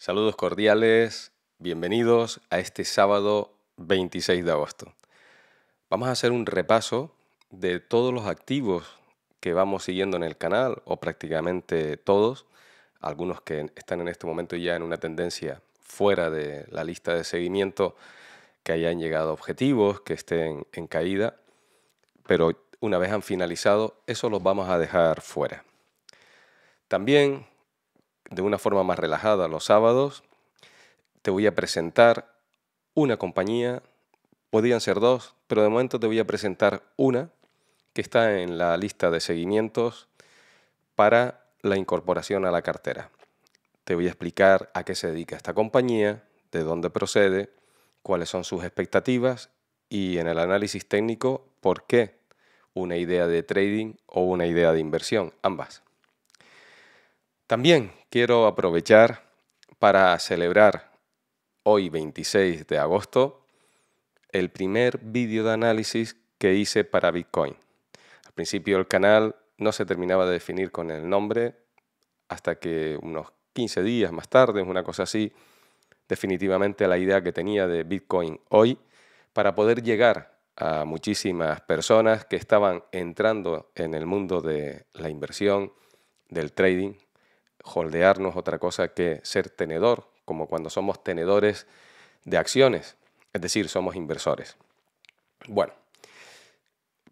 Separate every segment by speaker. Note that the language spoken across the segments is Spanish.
Speaker 1: Saludos cordiales, bienvenidos a este sábado 26 de agosto. Vamos a hacer un repaso de todos los activos que vamos siguiendo en el canal, o prácticamente todos, algunos que están en este momento ya en una tendencia fuera de la lista de seguimiento, que hayan llegado a objetivos, que estén en caída, pero una vez han finalizado, eso los vamos a dejar fuera. También de una forma más relajada los sábados, te voy a presentar una compañía, podían ser dos, pero de momento te voy a presentar una que está en la lista de seguimientos para la incorporación a la cartera. Te voy a explicar a qué se dedica esta compañía, de dónde procede, cuáles son sus expectativas y en el análisis técnico por qué una idea de trading o una idea de inversión, ambas. También quiero aprovechar para celebrar hoy 26 de agosto el primer vídeo de análisis que hice para Bitcoin. Al principio el canal no se terminaba de definir con el nombre hasta que unos 15 días más tarde, una cosa así, definitivamente la idea que tenía de Bitcoin hoy para poder llegar a muchísimas personas que estaban entrando en el mundo de la inversión, del trading, holdearnos es otra cosa que ser tenedor, como cuando somos tenedores de acciones, es decir, somos inversores. Bueno,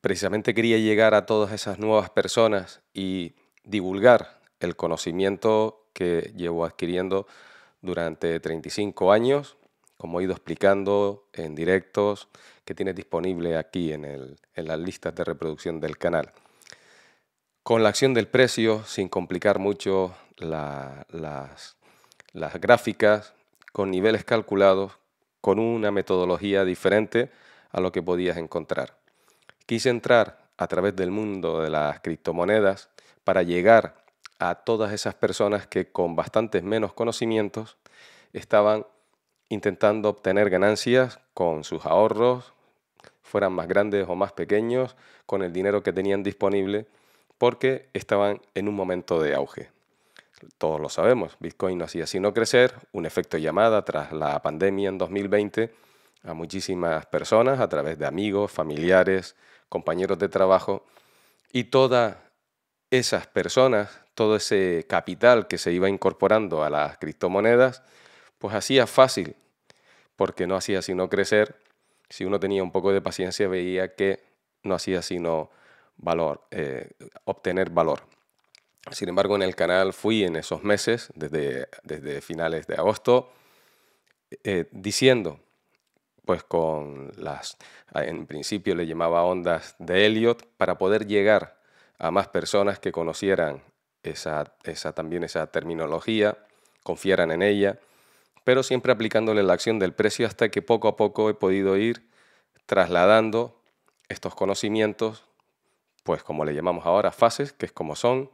Speaker 1: precisamente quería llegar a todas esas nuevas personas y divulgar el conocimiento que llevo adquiriendo durante 35 años, como he ido explicando en directos que tienes disponible aquí en, en las listas de reproducción del canal. Con la acción del precio, sin complicar mucho las, las gráficas con niveles calculados con una metodología diferente a lo que podías encontrar. Quise entrar a través del mundo de las criptomonedas para llegar a todas esas personas que con bastantes menos conocimientos estaban intentando obtener ganancias con sus ahorros, fueran más grandes o más pequeños, con el dinero que tenían disponible, porque estaban en un momento de auge todos lo sabemos, Bitcoin no hacía sino crecer, un efecto llamada tras la pandemia en 2020 a muchísimas personas a través de amigos, familiares, compañeros de trabajo y todas esas personas, todo ese capital que se iba incorporando a las criptomonedas, pues hacía fácil, porque no hacía sino crecer. Si uno tenía un poco de paciencia veía que no hacía sino valor, eh, obtener valor. Sin embargo, en el canal fui en esos meses, desde, finales de agosto, eh, diciendo, pues con las, en principio le llamaba ondas de Elliot, para poder llegar a más personas que conocieran esa, también esa terminología, confiaran en ella, pero siempre aplicándole la acción del precio hasta que poco a poco he podido ir trasladando estos conocimientos, pues como le llamamos ahora, fases, que es como son,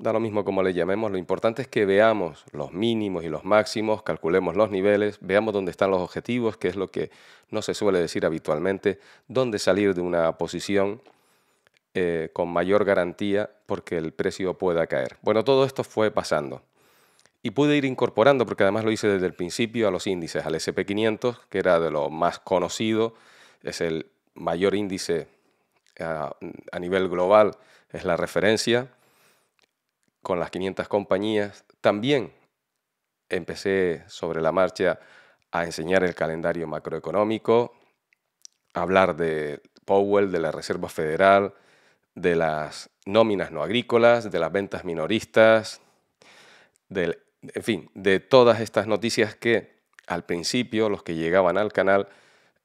Speaker 1: da lo mismo como le llamemos, lo importante es que veamos los mínimos y los máximos, calculemos los niveles, veamos dónde están los objetivos, que es lo que no se suele decir habitualmente, dónde salir de una posición eh, con mayor garantía porque el precio pueda caer. Bueno, todo esto fue pasando. Y pude ir incorporando, porque además lo hice desde el principio, a los índices, al SP500, que era de lo más conocido, es el mayor índice ah, a nivel global, es la referencia con las 500 compañías. También empecé sobre la marcha a enseñar el calendario macroeconómico, a hablar de Powell, de la Reserva Federal, de las nóminas no agrícolas, de las ventas minoristas, en fin, de todas estas noticias que al principio los que llegaban al canal,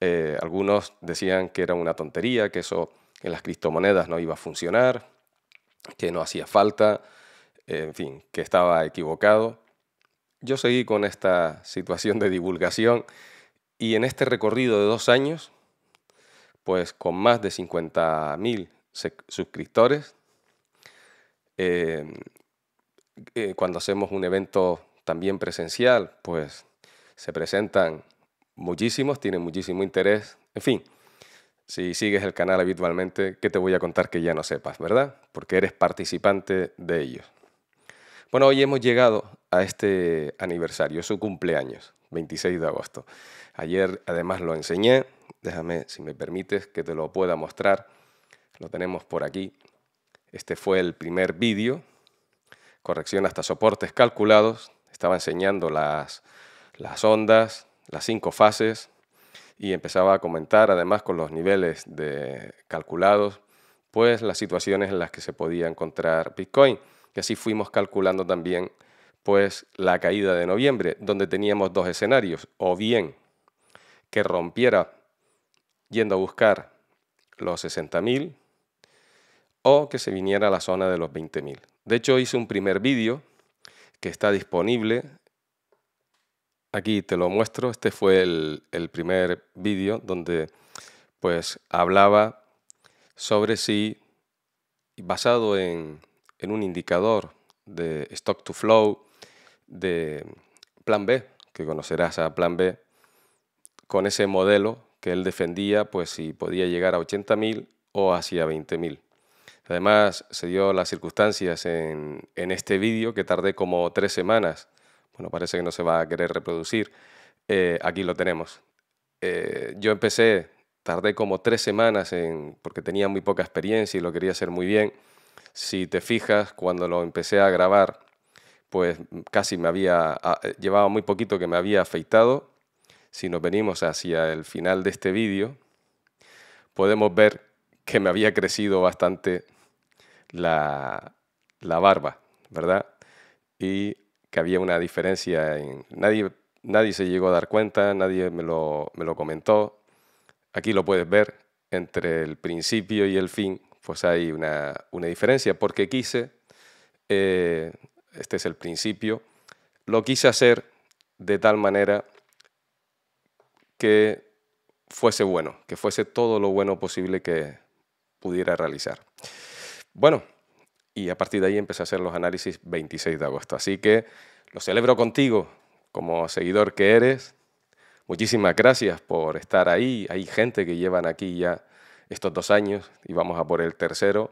Speaker 1: eh, algunos decían que era una tontería, que eso en las criptomonedas no iba a funcionar, que no hacía falta, en fin, que estaba equivocado. Yo seguí con esta situación de divulgación y en este recorrido de dos años, pues con más de 50.000 suscriptores, eh, eh, cuando hacemos un evento también presencial, pues se presentan muchísimos, tienen muchísimo interés, en fin. Si sigues el canal habitualmente, ¿qué te voy a contar que ya no sepas, verdad? Porque eres participante de ellos. Bueno, hoy hemos llegado a este aniversario, su cumpleaños, 26 de agosto. Ayer además lo enseñé, déjame, si me permites, que te lo pueda mostrar. Lo tenemos por aquí. Este fue el primer vídeo, corrección hasta soportes calculados. Estaba enseñando las, las ondas, las cinco fases y empezaba a comentar además con los niveles de calculados, pues las situaciones en las que se podía encontrar Bitcoin que así fuimos calculando también pues la caída de noviembre, donde teníamos dos escenarios, o bien que rompiera yendo a buscar los 60.000 o que se viniera a la zona de los 20.000. De hecho, hice un primer vídeo que está disponible. Aquí te lo muestro. Este fue el, primer vídeo donde pues hablaba sobre si, basado en un indicador de stock to flow, de plan B, que conocerás a plan B, con ese modelo que él defendía, pues si podía llegar a 80.000 o hacia 20.000. Además, se dio las circunstancias en, este vídeo que tardé como tres semanas. Bueno, parece que no se va a querer reproducir. Eh, aquí lo tenemos. Eh, yo empecé, tardé como tres semanas en, porque tenía muy poca experiencia y lo quería hacer muy bien si te fijas, cuando lo empecé a grabar, pues mm, casi me había, ah, eh, llevaba muy poquito que me había afeitado. Si nos venimos hacia el final de este vídeo, podemos ver que me había crecido bastante la, barba, ¿verdad? Y que había una diferencia. En, nadie, nadie se llegó a dar cuenta, nadie me lo, me lo comentó. Aquí lo puedes ver entre el principio y el fin pues hay una, diferencia, porque quise, eh, este es el principio, lo quise hacer de tal manera que fuese bueno, que fuese todo lo bueno posible que pudiera realizar. Bueno, y a partir de ahí empecé a hacer los análisis 26 de agosto. Así que lo celebro contigo, como seguidor que eres. Muchísimas gracias por estar ahí. Hay gente que llevan aquí ya estos dos años y vamos a por el tercero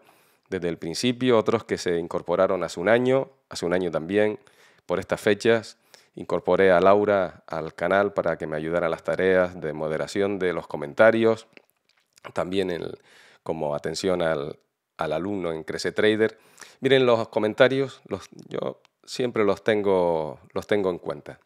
Speaker 1: desde el principio, otros que se incorporaron hace un año, hace un año también, por estas fechas. Incorporé a Laura al canal para que me ayudara a las tareas de moderación de los comentarios, también como atención al, alumno en Crece Trader. Miren los comentarios, yo siempre los los tengo en cuenta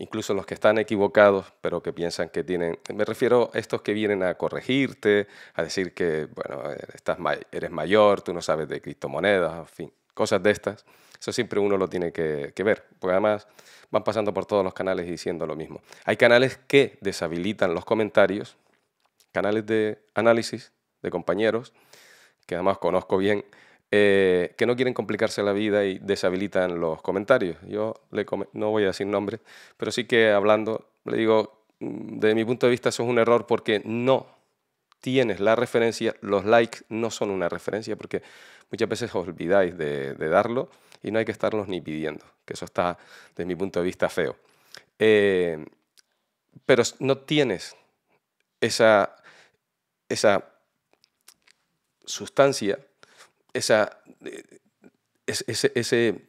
Speaker 1: incluso los que están equivocados, pero que piensan que tienen, me refiero a estos que vienen a corregirte, a decir que, bueno, estás, eres mayor, tú no sabes de criptomonedas, en fin, cosas de estas. Eso siempre uno lo tiene que, ver, porque además van pasando por todos los canales diciendo lo mismo. Hay canales que deshabilitan los comentarios, canales de análisis de compañeros, que además conozco bien, eh, que no quieren complicarse la vida y deshabilitan los comentarios. Yo no voy a decir nombre pero sí que hablando, le digo, desde mm, mi punto de vista eso es un error porque no tienes la referencia, los likes no son una referencia porque muchas veces os olvidáis de, darlo y no hay que estarlos ni pidiendo, que eso está desde mi punto de vista feo. Eh, pero no tienes esa, esa sustancia esa, eh, ese,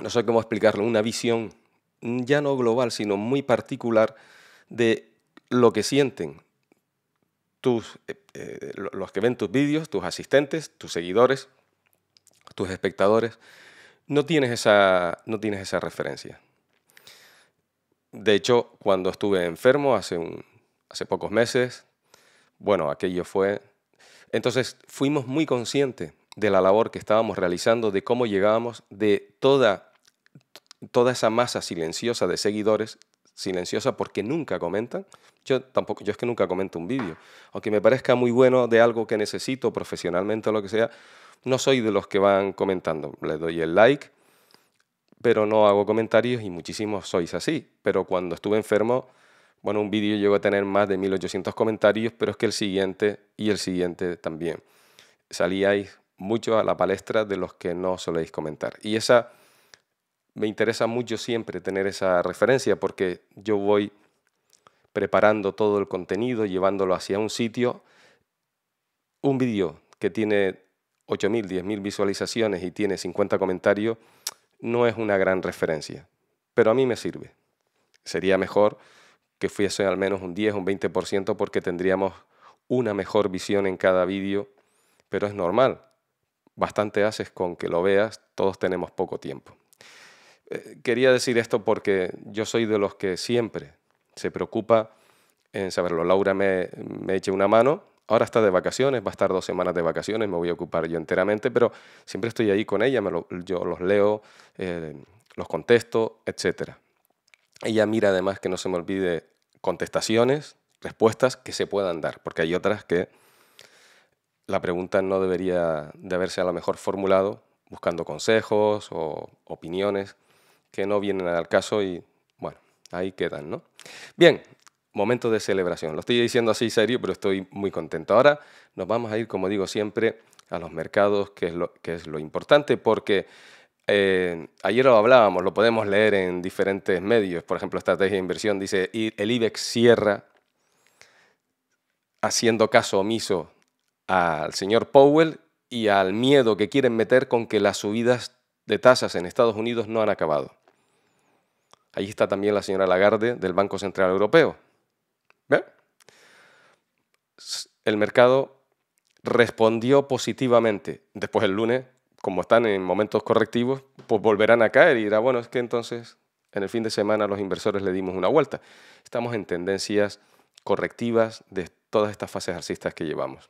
Speaker 1: no sé cómo explicarlo, una visión ya no global, sino muy particular de lo que sienten tus, eh, eh, los que ven tus vídeos, tus asistentes, tus seguidores, tus espectadores. No tienes esa, no tienes esa referencia. De hecho, cuando estuve enfermo hace, un, hace pocos meses, bueno, aquello fue... Entonces fuimos muy conscientes de la labor que estábamos realizando, de cómo llegábamos, de toda, toda esa masa silenciosa de seguidores, silenciosa porque nunca comentan. Yo tampoco, yo es que nunca comento un vídeo. Aunque me parezca muy bueno de algo que necesito profesionalmente o lo que sea, no soy de los que van comentando. le doy el like, pero no hago comentarios y muchísimos sois así. Pero cuando estuve enfermo, bueno, un vídeo llegó a tener más de 1800 comentarios, pero es que el siguiente y el siguiente también. Salíais mucho a la palestra de los que no soléis comentar. Y esa me interesa mucho siempre tener esa referencia porque yo voy preparando todo el contenido, llevándolo hacia un sitio. Un vídeo que tiene 8.000, 10.000 visualizaciones y tiene 50 comentarios no es una gran referencia, pero a mí me sirve. Sería mejor que fuese al menos un 10, un 20% porque tendríamos una mejor visión en cada vídeo, pero es normal bastante haces con que lo veas, todos tenemos poco tiempo. Eh, quería decir esto porque yo soy de los que siempre se preocupa en saberlo. Laura me, me eche una mano, ahora está de vacaciones, va a estar dos semanas de vacaciones, me voy a ocupar yo enteramente, pero siempre estoy ahí con ella, yo los leo, eh, los contesto, etc. Ella mira además que no se me olvide contestaciones, respuestas que se puedan dar, porque hay otras que la pregunta no debería de haberse a lo mejor formulado buscando consejos o opiniones que no vienen al caso y bueno, ahí quedan, ¿no? Bien, momento de celebración. Lo estoy diciendo así serio, pero estoy muy contento. Ahora nos vamos a ir, como digo siempre, a los mercados, que es lo, que es lo importante, porque eh, ayer lo hablábamos, lo podemos leer en diferentes medios. Por ejemplo, Estrategia de Inversión dice, el IBEX cierra haciendo caso omiso al señor Powell y al miedo que quieren meter con que las subidas de tasas en Estados Unidos no han acabado. Ahí está también la señora Lagarde del Banco Central Europeo. El mercado respondió positivamente. Después el lunes, como están en momentos correctivos, pues volverán a caer y dirá, bueno, es que entonces en el fin de semana los inversores le dimos una vuelta. Estamos en tendencias correctivas de todas estas fases alcistas que llevamos.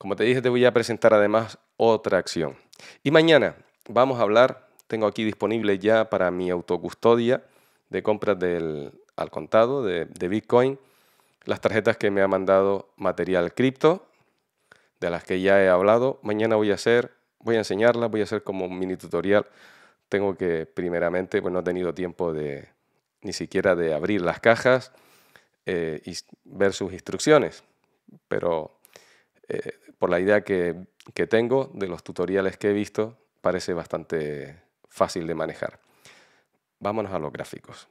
Speaker 1: Como te dije, te voy a presentar además otra acción. Y mañana vamos a hablar, tengo aquí disponible ya para mi autocustodia de compras al contado de, Bitcoin, las tarjetas que me ha mandado Material Cripto, de las que ya he hablado. Mañana voy a hacer, voy a enseñarlas, voy a hacer como un mini tutorial. Tengo que, primeramente, pues no he tenido tiempo de ni siquiera de abrir las cajas eh, y ver sus instrucciones. Pero eh, por la idea que, tengo de los tutoriales que he visto, parece bastante fácil de manejar. Vámonos a los gráficos.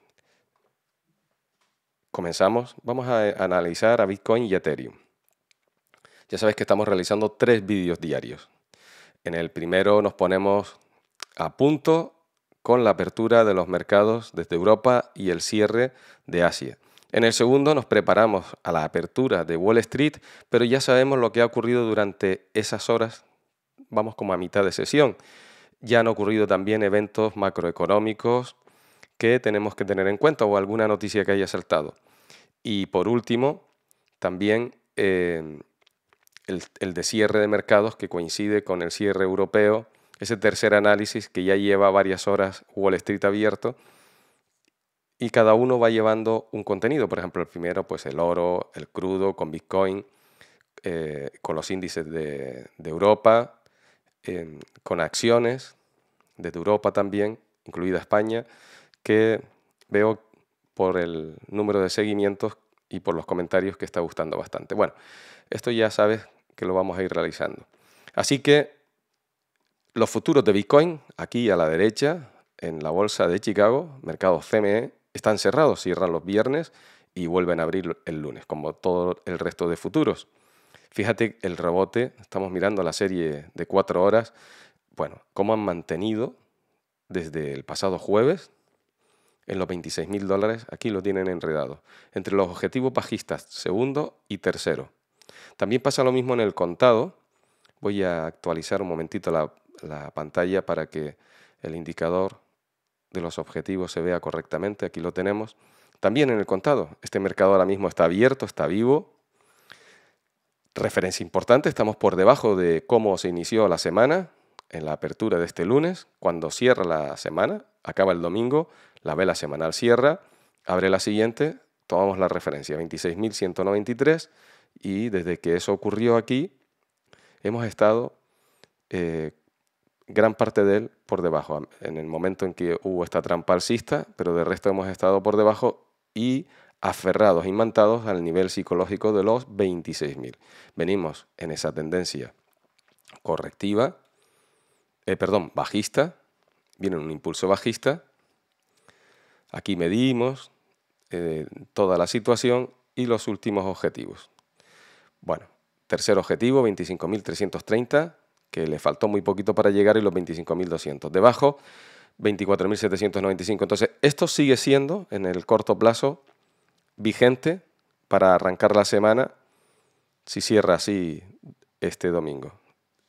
Speaker 1: Comenzamos, vamos a eh, analizar a Bitcoin y Ethereum. Ya sabéis que estamos realizando tres vídeos diarios. En el primero nos ponemos a punto con la apertura de los mercados desde Europa y el cierre de Asia. En el segundo nos preparamos a la apertura de Wall Street, pero ya sabemos lo que ha ocurrido durante esas horas, vamos como a mitad de sesión. Ya han ocurrido también eventos macroeconómicos que tenemos que tener en cuenta o alguna noticia que haya saltado. Y por último, también eh, el, el de cierre de mercados que coincide con el cierre europeo, ese tercer análisis que ya lleva varias horas Wall Street abierto y cada uno va llevando un contenido. Por ejemplo, el primero, pues el oro, el crudo con Bitcoin, eh, con los índices de, Europa, em, con acciones desde Europa también, incluida España, que veo por el número de seguimientos y por los comentarios que está gustando bastante. Bueno, esto ya sabes que lo vamos a ir realizando. Así que los futuros de Bitcoin, aquí a la derecha, en la bolsa de Chicago, mercado CME, están cerrados, cierran los viernes y vuelven a abrir el lunes, como todo el resto de futuros. Fíjate el rebote, estamos mirando la serie de cuatro horas, bueno, cómo han mantenido desde el pasado jueves en los 26 mil dólares, aquí lo tienen enredado, entre los objetivos bajistas segundo y tercero. También pasa lo mismo en el contado, voy a actualizar un momentito la, la pantalla para que el indicador de los objetivos se vea correctamente. Aquí lo tenemos. También en el contado. Este mercado ahora mismo está abierto, está vivo. Referencia importante, estamos por debajo de cómo se inició la semana en la apertura de este lunes, cuando cierra la semana, acaba el domingo, la vela semanal cierra, abre la siguiente, tomamos la referencia 26.193 y desde que eso ocurrió aquí hemos estado eh, gran parte de él por debajo. En el momento en que hubo esta trampa alcista, pero de resto hemos estado por debajo y aferrados, imantados al nivel psicológico de los 26.000. Venimos en esa tendencia correctiva, eh, perdón, bajista, viene un impulso bajista, aquí medimos eh, toda la situación y los últimos objetivos. Bueno, tercer objetivo, 25.330, que le faltó muy poquito para llegar y los 25.200. Debajo, 24.795. Entonces, esto sigue siendo, en el corto plazo, vigente para arrancar la semana si cierra así este domingo.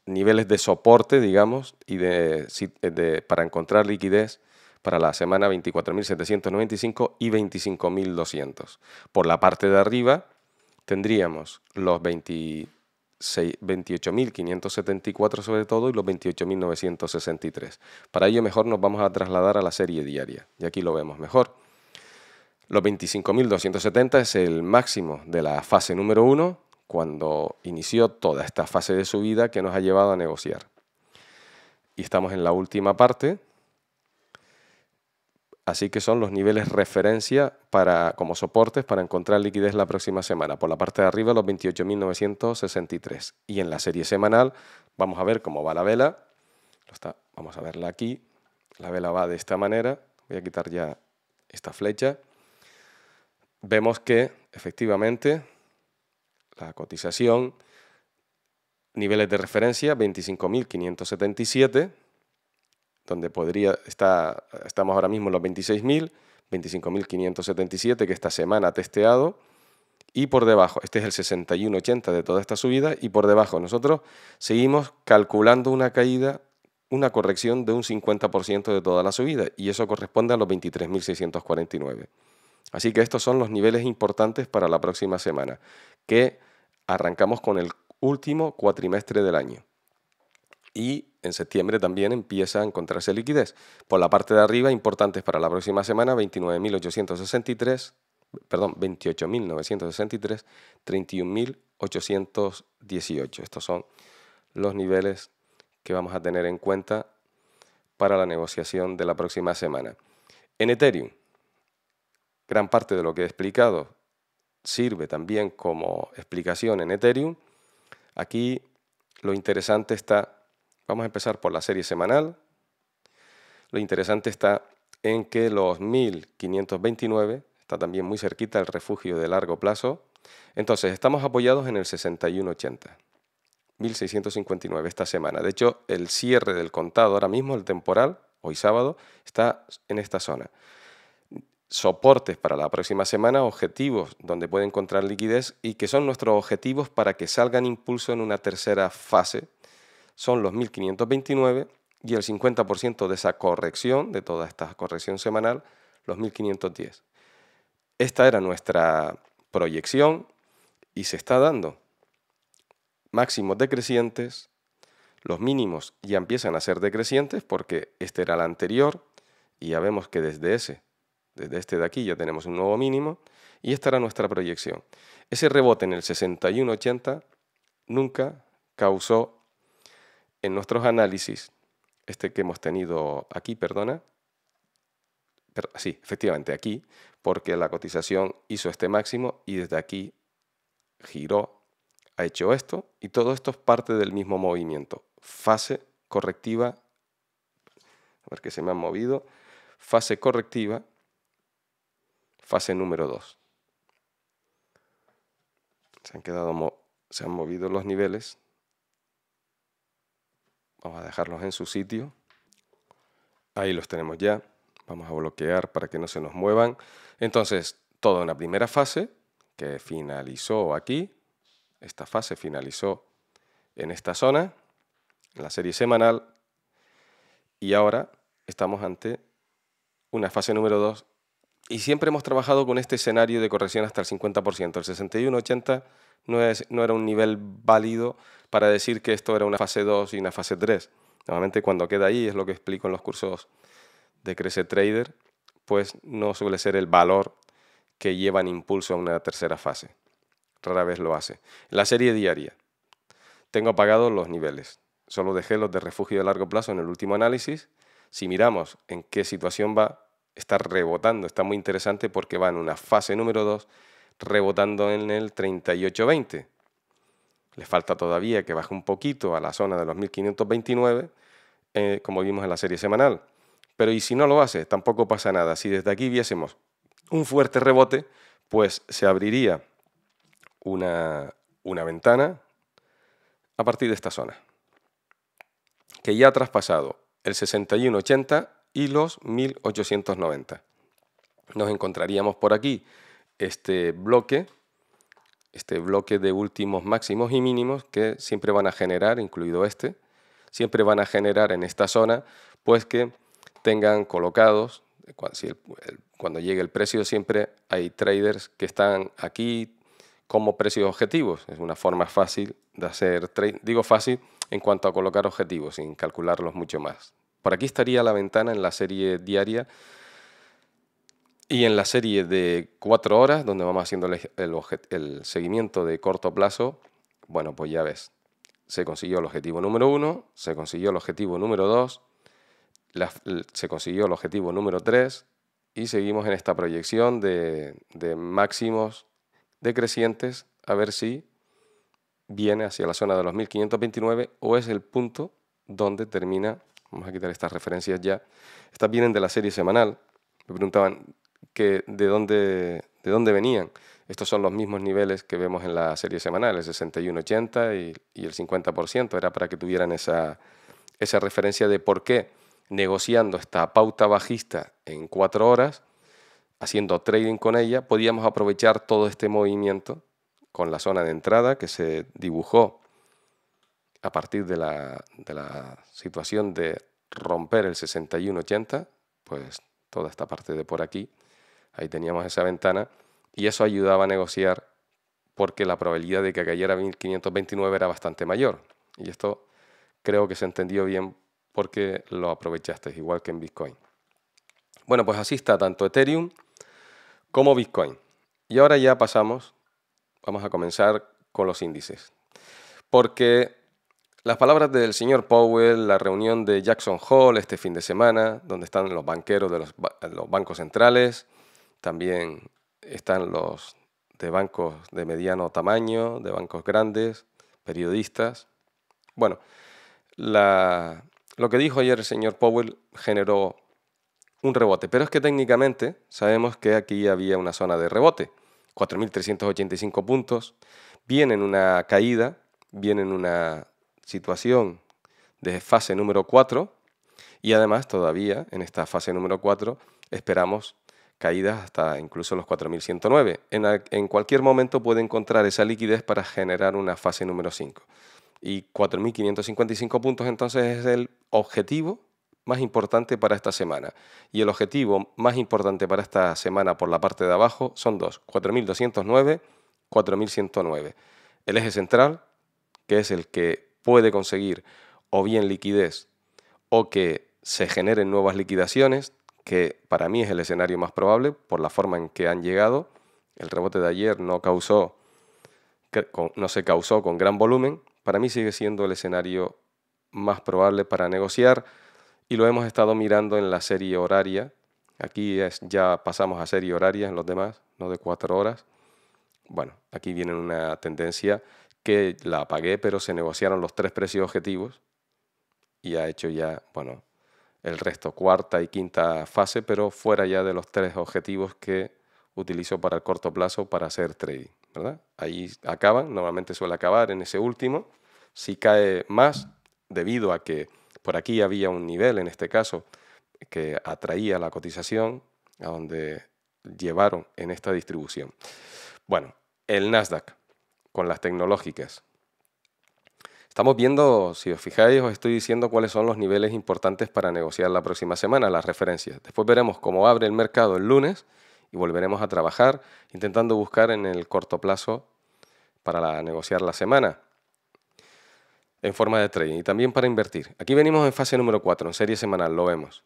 Speaker 1: Niveles de soporte, digamos, y de, para encontrar liquidez para la semana 24.795 y 25.200. Por la parte de arriba tendríamos los 20 28.574 sobre todo y los 28.963. Para ello mejor nos vamos a trasladar a la serie diaria y aquí lo vemos mejor. Los 25.270 es el máximo de la fase número 1 cuando inició toda esta fase de subida que nos ha llevado a negociar. Y estamos en la última parte, Así que son los niveles referencia para, como soportes para encontrar liquidez la próxima semana. Por la parte de arriba los 28.963. Y en la serie semanal vamos a ver cómo va la vela. vamos a verla aquí. La vela va de esta manera. Voy a quitar ya esta flecha. Vemos que efectivamente la cotización, niveles de referencia 25.577 donde podría, estar estamos ahora mismo en los 26.000, 25.577 que esta semana ha testeado, y por debajo, este es el 61.80 de toda esta subida, y por debajo nosotros seguimos calculando una caída, una corrección de un 50% de toda la subida, y eso corresponde a los 23.649. Así que estos son los niveles importantes para la próxima semana, que arrancamos con el último cuatrimestre del año y en septiembre también empieza a encontrarse liquidez. Por la parte de arriba, importantes para la próxima semana, 29.863, perdón, 28.963, 31.818. Estos son los niveles que vamos a tener en cuenta para la negociación de la próxima semana. En Ethereum, gran parte de lo que he explicado sirve también como explicación en Ethereum. Aquí lo interesante está Vamos a empezar por la serie semanal. Lo interesante está en que los 1529 está también muy cerquita el refugio de largo plazo. Entonces, estamos apoyados en el 6180. 1659 esta semana. De hecho, el cierre del contado ahora mismo, el temporal, hoy sábado, está en esta zona. Soportes para la próxima semana, objetivos donde puede encontrar liquidez y que son nuestros objetivos para que salgan impulso en una tercera fase son los 1.529 y el 50% de esa corrección, de toda esta corrección semanal, los 1.510. Esta era nuestra proyección y se está dando. Máximos decrecientes, los mínimos ya empiezan a ser decrecientes porque este era el anterior y ya vemos que desde ese, desde este de aquí ya tenemos un nuevo mínimo y esta era nuestra proyección. Ese rebote en el 61.80 nunca causó en nuestros análisis, este que hemos tenido aquí, perdona, sí, efectivamente aquí, porque la cotización hizo este máximo y desde aquí giró, ha hecho esto y todo esto es parte del mismo movimiento. Fase correctiva, a ver que se me han movido, fase correctiva, fase número 2. Se han quedado, se han movido los niveles Vamos a dejarlos en su sitio. Ahí los tenemos ya. Vamos a bloquear para que no se nos muevan. Entonces, toda una primera fase que finalizó aquí. Esta fase finalizó en esta zona, en la serie semanal. Y ahora estamos ante una fase número 2. Y siempre hemos trabajado con este escenario de corrección hasta el 50%, el 61, 80 no, era un nivel válido para decir que esto era una fase 2 y una fase 3. Normalmente cuando queda ahí, es lo que explico en los cursos de Crece Trader, pues no suele ser el valor que lleva llevan impulso a una tercera fase. Rara vez lo hace. La serie diaria. Tengo apagados los niveles. Solo dejé los de refugio de largo plazo en el último análisis. Si miramos en qué situación va, está rebotando, está muy interesante porque va en una fase número 2 rebotando en el 38.20. Le falta todavía que baje un poquito a la zona de los 1529, eh, como vimos en la serie semanal. Pero y si no lo hace, tampoco pasa nada. Si desde aquí viésemos un fuerte rebote, pues se abriría una, una ventana a partir de esta zona, que ya ha traspasado el 61.80 y los 1890. Nos encontraríamos por aquí este bloque, este bloque de últimos máximos y mínimos que siempre van a generar, incluido este, siempre van a generar en esta zona, pues que tengan colocados, cuando llegue el precio siempre hay traders que están aquí como precios objetivos. Es una forma fácil de hacer digo fácil en cuanto a colocar objetivos sin calcularlos mucho más. Por aquí estaría la ventana en la serie diaria y en la serie de cuatro horas, donde vamos haciendo el, seguimiento de corto plazo, bueno, pues ya ves, se consiguió el objetivo número uno, se consiguió el objetivo número dos, se consiguió el objetivo número tres y seguimos en esta proyección de máximos decrecientes a ver si viene hacia la zona de los 1529 o es el punto donde termina. Vamos a quitar estas referencias ya. Estas vienen de la serie semanal. Me preguntaban, de dónde, de dónde venían. Estos son los mismos niveles que vemos en la serie semanal, el 61.80 y, el 50%. Era para que tuvieran esa, esa referencia de por qué negociando esta pauta bajista en cuatro horas, haciendo trading con ella, podíamos aprovechar todo este movimiento con la zona de entrada que se dibujó a partir de la, de la situación de romper el 61.80 pues toda esta parte de por aquí ahí teníamos esa ventana, y eso ayudaba a negociar porque la probabilidad de que cayera 1529 era bastante mayor. Y esto creo que se entendió bien porque lo aprovechaste, igual que en Bitcoin. Bueno, pues así está tanto Ethereum como Bitcoin. Y ahora ya pasamos, vamos a comenzar con los índices. Porque las palabras del señor Powell, la reunión de Jackson Hole este fin de semana, donde están los banqueros de los, los bancos centrales, también están los de bancos de mediano tamaño, de bancos grandes, periodistas. Bueno, la, lo que dijo ayer el señor Powell generó un rebote, pero es que técnicamente sabemos que aquí había una zona de rebote, 4.385 puntos, viene una caída, viene una situación de fase número 4 y además todavía en esta fase número 4 esperamos caídas hasta incluso los 4109. En, cualquier momento puede encontrar esa liquidez para generar una fase número 5. Y 4555 puntos entonces es el objetivo más importante para esta semana. Y el objetivo más importante para esta semana por la parte de abajo son dos, 4.209, 4.109. El eje central, que es el que puede conseguir o bien liquidez o que se generen nuevas liquidaciones, que para mí es el escenario más probable por la forma en que han llegado. El rebote de ayer no, causó, no se causó con gran volumen. Para mí sigue siendo el escenario más probable para negociar y lo hemos estado mirando en la serie horaria. Aquí ya pasamos a serie horaria en los demás, no de cuatro horas. Bueno, aquí viene una tendencia que la apagué, pero se negociaron los tres precios objetivos y ha hecho ya, bueno, el resto, cuarta y quinta fase, pero fuera ya de los tres objetivos que utilizo para el corto plazo para hacer trading, Ahí acaban, normalmente suele acabar en ese último. Si cae más, debido a que por aquí había un nivel, en este caso, que atraía la cotización a donde llevaron en esta distribución. Bueno, el Nasdaq con las tecnológicas Estamos viendo, si os fijáis, os estoy diciendo cuáles son los niveles importantes para negociar la próxima semana, las referencias. Después veremos cómo abre el mercado el lunes y volveremos a trabajar intentando buscar en el corto plazo para negociar la semana en forma de trading y también para invertir. Aquí venimos en fase número 4, en serie semanal, lo vemos.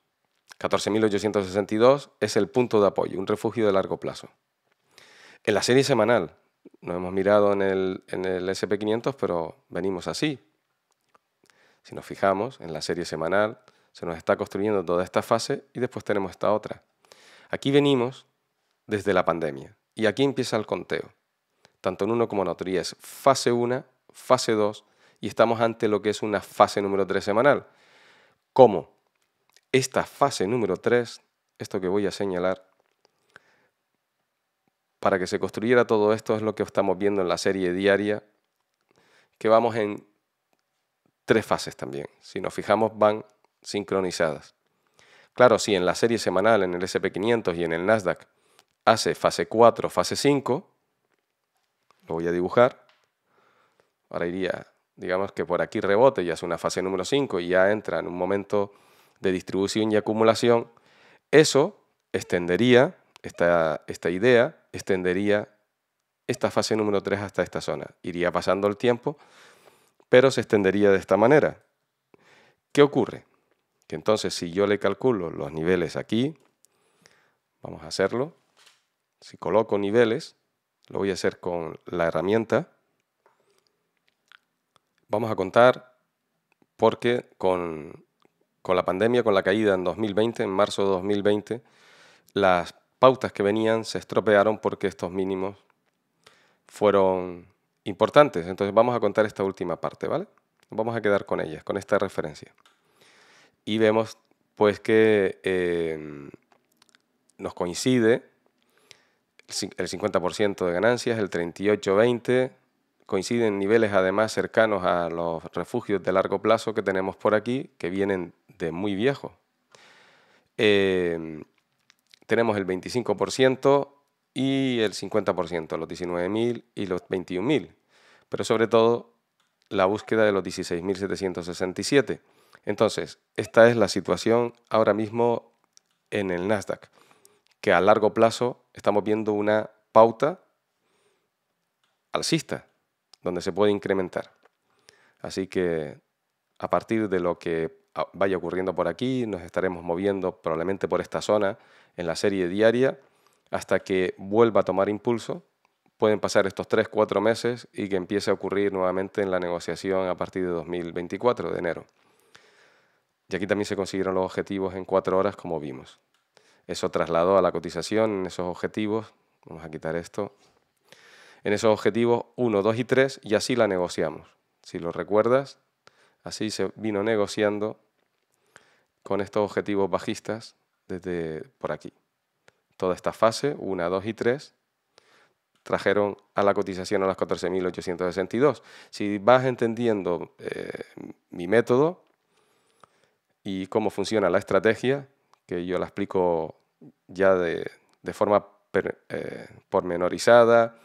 Speaker 1: 14.862 es el punto de apoyo, un refugio de largo plazo. En la serie semanal, no hemos mirado en el, en el SP500, pero venimos así. Si nos fijamos en la serie semanal, se nos está construyendo toda esta fase y después tenemos esta otra. Aquí venimos desde la pandemia y aquí empieza el conteo, tanto en uno como en otro. Y es fase 1, fase 2 y estamos ante lo que es una fase número 3 semanal. ¿Cómo? Esta fase número 3, esto que voy a señalar, para que se construyera todo esto es lo que estamos viendo en la serie diaria, que vamos en tres fases también. Si nos fijamos, van sincronizadas. Claro, si en la serie semanal, en el SP500 y en el Nasdaq, hace fase 4, fase 5, lo voy a dibujar. Ahora iría, digamos que por aquí rebote y hace una fase número 5 y ya entra en un momento de distribución y acumulación. Eso extendería esta, esta idea, extendería esta fase número 3 hasta esta zona. Iría pasando el tiempo, pero se extendería de esta manera. ¿Qué ocurre? Que entonces si yo le calculo los niveles aquí, vamos a hacerlo, si coloco niveles, lo voy a hacer con la herramienta, vamos a contar porque con, con la pandemia, con la caída en 2020, en marzo de 2020, las pautas que venían se estropearon porque estos mínimos fueron importantes. Entonces vamos a contar esta última parte, ¿vale? Vamos a quedar con ellas, con esta referencia. Y vemos pues que eh, nos coincide el 50% de ganancias, el 38-20, coinciden niveles además cercanos a los refugios de largo plazo que tenemos por aquí, que vienen de muy viejo. Eh, tenemos el 25% y el 50%, los 19.000 y los 21.000, pero sobre todo la búsqueda de los 16.767. Entonces, esta es la situación ahora mismo en el Nasdaq, que a largo plazo estamos viendo una pauta alcista, donde se puede incrementar. Así que a partir de lo que vaya ocurriendo por aquí, nos estaremos moviendo probablemente por esta zona en la serie diaria hasta que vuelva a tomar impulso. Pueden pasar estos 3-4 meses y que empiece a ocurrir nuevamente en la negociación a partir de 2024, de enero. Y aquí también se consiguieron los objetivos en cuatro horas, como vimos. Eso trasladó a la cotización en esos objetivos. Vamos a quitar esto. En esos objetivos 1, 2 y 3 y así la negociamos. Si lo recuerdas, Así se vino negociando con estos objetivos bajistas desde por aquí. Toda esta fase, 1, 2 y 3, trajeron a la cotización a las 14.862. Si vas entendiendo eh, mi método y cómo funciona la estrategia, que yo la explico ya de, forma eh, pormenorizada,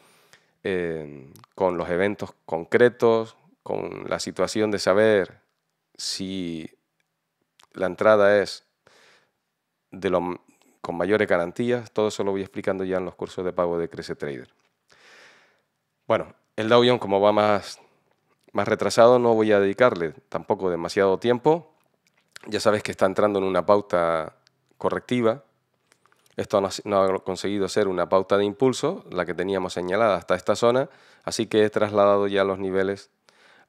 Speaker 1: eh, con los eventos concretos, con la situación de saber si la entrada es con mayores garantías. Todo eso lo voy explicando ya en los cursos de pago de Crece Trader. Bueno, el Dow Jones como va más, más retrasado no voy a dedicarle tampoco demasiado tiempo. Ya sabes que está entrando en una pauta correctiva. Esto no ha, conseguido ser una pauta de impulso, la que teníamos señalada hasta esta zona, así que he trasladado ya los niveles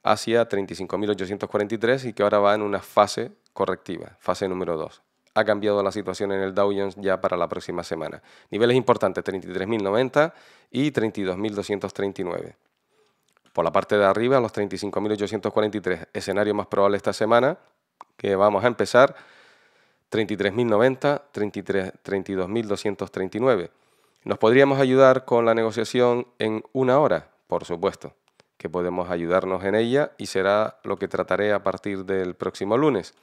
Speaker 1: hacia 35.843 y que ahora va en una fase correctiva, fase número 2. Ha cambiado la situación en el Dow Jones ya para la próxima semana. Niveles importantes 33.090 y 32.239. Por la parte de arriba, los 35.843, escenario más probable esta semana, que vamos a empezar 33.090, 32.239. ¿Nos podríamos ayudar con la negociación en una hora? Por supuesto que podemos ayudarnos en ella y será lo que trataré a partir del próximo lunes,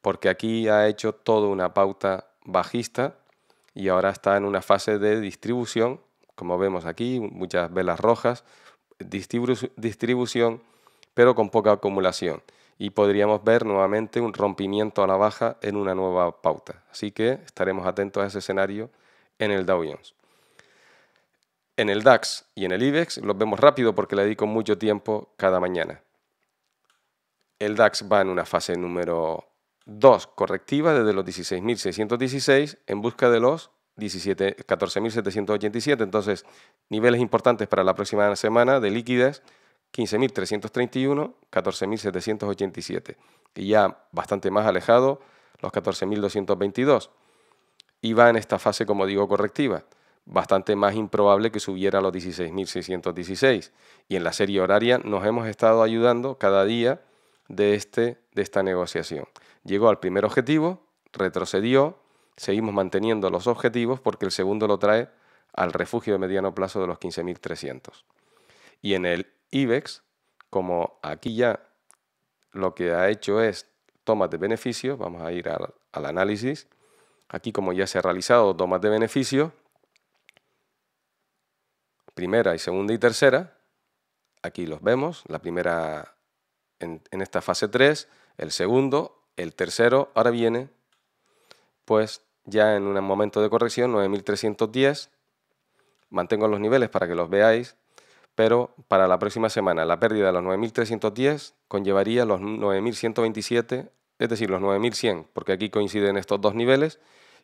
Speaker 1: porque aquí ha hecho toda una pauta bajista y ahora está en una fase de distribución, como vemos aquí, muchas velas rojas, distribución, pero con poca acumulación. Y podríamos ver nuevamente un rompimiento a la baja en una nueva pauta. Así que estaremos atentos a ese escenario en el Dow Jones. En el DAX y en el IBEX los vemos rápido porque le dedico mucho tiempo cada mañana. El DAX va en una fase número 2 correctiva desde los 16.616 en busca de los 14.787. Entonces, niveles importantes para la próxima semana de líquidas, 15.331, 14.787. Y ya bastante más alejado, los 14.222. Y va en esta fase, como digo, correctiva bastante más improbable que subiera a los 16.616. Y en la serie horaria nos hemos estado ayudando cada día de, este, de esta negociación. Llegó al primer objetivo, retrocedió, seguimos manteniendo los objetivos porque el segundo lo trae al refugio de mediano plazo de los 15.300. Y en el IBEX, como aquí ya lo que ha hecho es tomas de beneficio, vamos a ir al análisis, aquí como ya se ha realizado tomas de beneficio, primera y segunda y tercera, aquí los vemos, la primera en, esta fase 3, el segundo, el tercero, ahora viene, pues ya en un momento de corrección, 9310, mantengo los niveles para que los veáis, pero para la próxima semana la pérdida de los 9.310 conllevaría los 9.127, es decir, los 9.100, porque aquí coinciden estos dos niveles,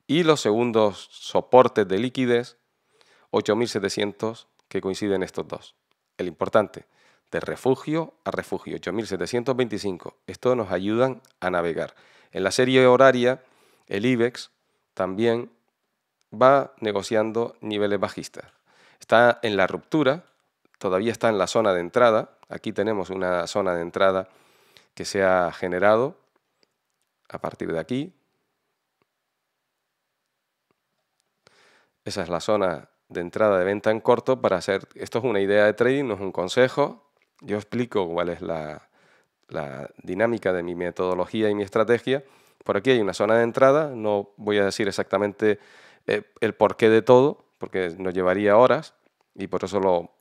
Speaker 1: y los segundos soportes de liquidez, 8.700 que coinciden estos dos. El importante, de refugio a refugio, 8725. Esto nos ayudan a navegar. En la serie horaria, el IBEX también va negociando niveles bajistas. Está en la ruptura, todavía está en la zona de entrada. Aquí tenemos una zona de entrada que se ha generado a partir de aquí. Esa es la zona de entrada de venta en corto para hacer, esto es una idea de trading, no es un consejo, yo explico cuál es la, dinámica de mi metodología y mi estrategia. Por aquí hay una zona de entrada, no voy a decir exactamente eh, el porqué de todo, porque nos llevaría horas y por eso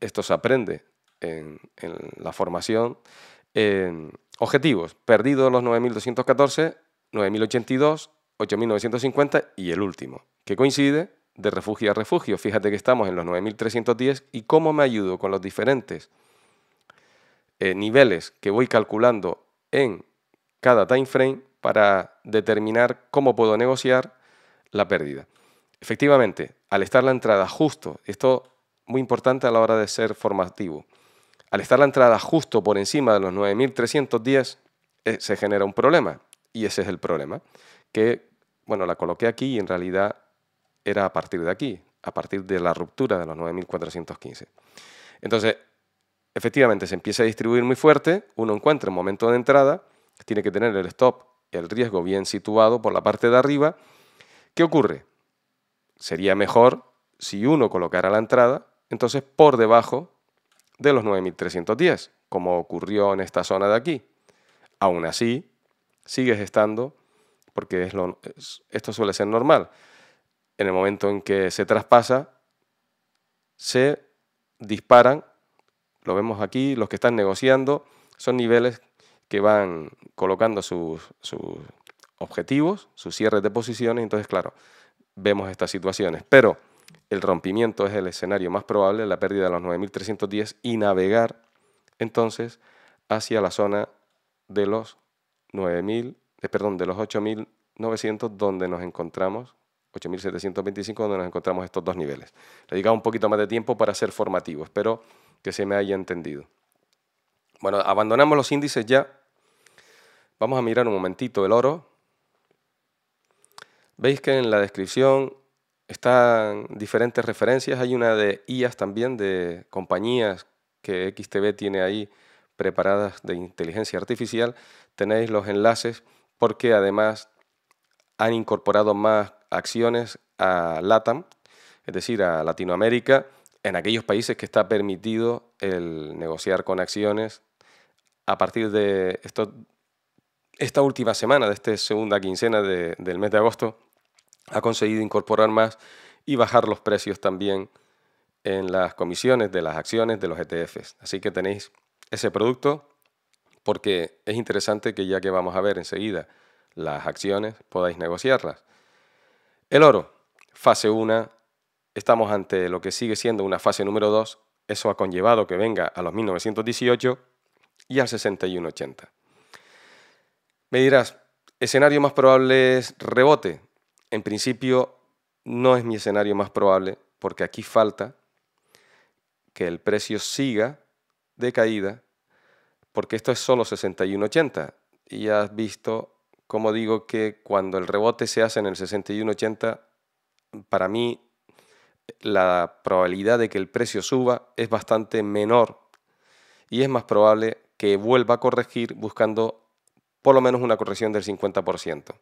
Speaker 1: esto se aprende en, la formación. Em, objetivos, perdidos los 9.214, 9.082, 8.950 y el último, que coincide de refugio a refugio. Fíjate que estamos en los 9.310 y cómo me ayudo con los diferentes eh, niveles que voy calculando en cada time frame para determinar cómo puedo negociar la pérdida. Efectivamente, al estar la entrada justo, esto muy importante a la hora de ser formativo, al estar la entrada justo por encima de los 9.310, eh, se genera un problema. Y ese es el problema, que, bueno, la coloqué aquí y en realidad era a partir de aquí, a partir de la ruptura de los 9.415. Entonces, efectivamente, se empieza a distribuir muy fuerte, uno encuentra un momento de entrada, tiene que tener el stop, el riesgo bien situado por la parte de arriba. ¿Qué ocurre? Sería mejor si uno colocara la entrada, entonces por debajo de los 9.310, como ocurrió en esta zona de aquí. Aún así, sigues estando, porque esto suele ser normal en el momento en que se traspasa, se disparan, lo vemos aquí, los que están negociando, son niveles que van colocando sus, objetivos, sus cierres de posiciones, entonces claro, vemos estas situaciones. Pero el rompimiento es el escenario más probable, la pérdida de los 9.310 y navegar entonces hacia la zona de los 9.000, eh, perdón, de los 8.900 donde nos encontramos 8.725, donde nos encontramos estos dos niveles. Le digo un poquito más de tiempo para ser formativo, espero que se me haya entendido. Bueno, abandonamos los índices ya. Vamos a mirar un momentito el oro. Veis que en la descripción están diferentes referencias. Hay una de IAS también, de compañías que XTB tiene ahí preparadas de inteligencia artificial. Tenéis los enlaces porque además han incorporado más acciones a LATAM, es decir, a Latinoamérica, en aquellos países que está permitido el negociar con acciones a partir de esto, esta última semana, de esta segunda quincena del mes de agosto, ha conseguido incorporar más y bajar los precios también en las comisiones de las acciones de los ETFs. Así que tenéis ese producto porque es interesante que ya que vamos a ver enseguida las acciones, podáis negociarlas. El oro, fase 1, estamos ante lo que sigue siendo una fase número 2, eso ha conllevado que venga a los 1918 y al 61.80. Me dirás, escenario más probable es rebote. En principio no es mi escenario más probable porque aquí falta que el precio siga de caída porque esto es solo 61.80 y ya has visto como digo que cuando el rebote se hace en el 61.80, para mí la probabilidad de que el precio suba es bastante menor y es más probable que vuelva a corregir buscando por lo menos una corrección del 50%.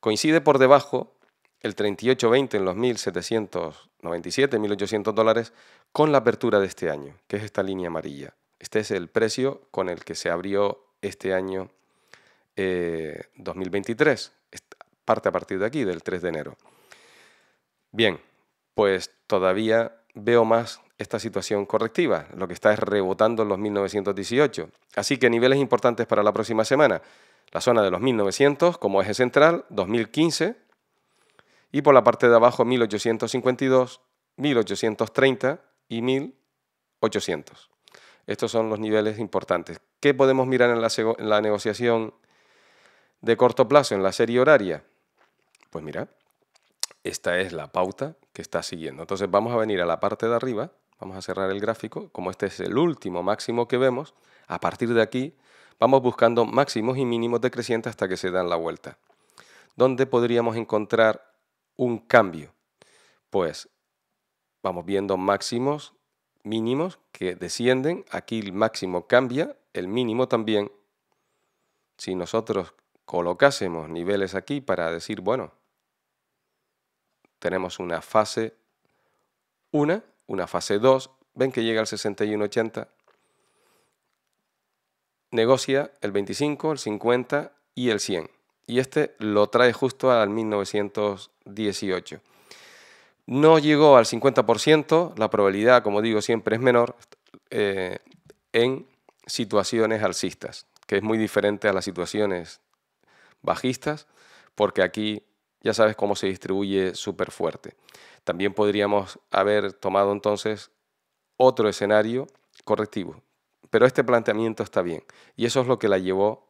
Speaker 1: Coincide por debajo el 38.20 en los 1.797, 1.800 dólares con la apertura de este año, que es esta línea amarilla. Este es el precio con el que se abrió este año 2023. Eh, parte a partir de aquí, del 3 de enero. Bien, pues todavía veo más esta situación correctiva, lo que está es rebotando en los 1918. Así que niveles importantes para la próxima semana. La zona de los 1900 como eje central, 2015, y por la parte de abajo 1852, 1830 y 1800. Estos son los niveles importantes. ¿Qué podemos mirar en la, en la negociación de corto plazo en la serie horaria? Pues mira, esta es la pauta que está siguiendo. Entonces vamos a venir a la parte de arriba, vamos a cerrar el gráfico, como este es el último máximo que vemos, a partir de aquí vamos buscando máximos y mínimos decrecientes hasta que se dan la vuelta. ¿Dónde podríamos encontrar un cambio? Pues vamos viendo máximos, mínimos que descienden, aquí el máximo cambia, el mínimo también. Si nosotros colocásemos niveles aquí para decir, bueno, tenemos una fase 1, una fase 2, ven que llega al 61,80, negocia el 25, el 50 y el 100. Y este lo trae justo al 1918. No llegó al 50%, la probabilidad, como digo, siempre es menor eh, en situaciones alcistas, que es muy diferente a las situaciones bajistas, porque aquí ya sabes cómo se distribuye súper fuerte. También podríamos haber tomado entonces otro escenario correctivo, pero este planteamiento está bien y eso es lo que la llevó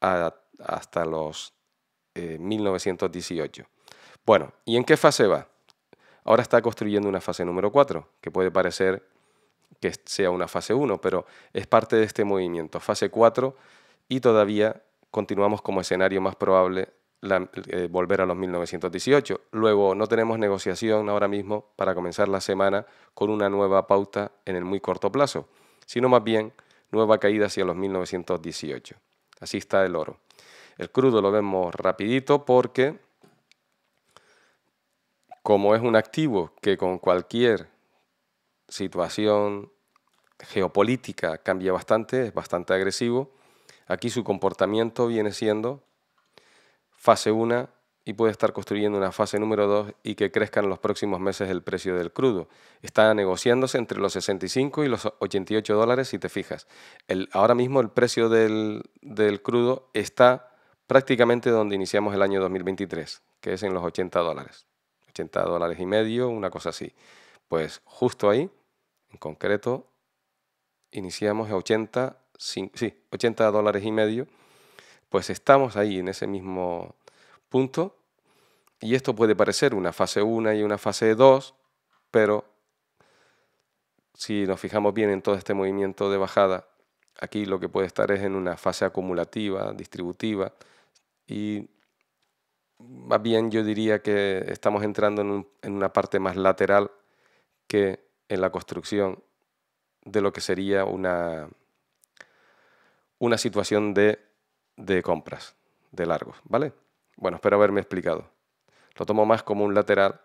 Speaker 1: hasta los 1918. Eh, bueno, ¿y en qué fase va? Ahora está construyendo una fase número 4, que puede parecer que sea una fase 1, pero es parte de este movimiento, fase 4 y todavía continuamos como escenario más probable eh, volver a los 1918. Luego, no tenemos negociación ahora mismo para comenzar la semana con una nueva pauta en el muy corto plazo, sino más bien nueva caída hacia los 1918. Así está el oro. El crudo lo vemos rapidito porque como es un activo que con cualquier situación geopolítica cambia bastante, es bastante agresivo, Aquí su comportamiento viene siendo fase 1 y puede estar construyendo una fase número 2 y que crezca en los próximos meses el precio del crudo. Está negociándose entre los 65 y los 88 dólares si te fijas. ahora mismo el precio del, del crudo está prácticamente donde iniciamos el año 2023, que es en los 80 dólares. 80 dólares y medio, una cosa así. Pues justo ahí, en concreto, iniciamos a 80 sí, 80 dólares y medio, pues estamos ahí en ese mismo punto. Y esto puede parecer una fase 1 y una fase 2, pero si nos fijamos bien en todo este movimiento de bajada, aquí lo que puede estar es en una fase acumulativa, distributiva, y más bien yo diría que estamos entrando en una parte más lateral que en la construcción de lo que sería una, una situación de, compras, de largos, ¿vale? Bueno, espero haberme explicado. Lo tomo más como un lateral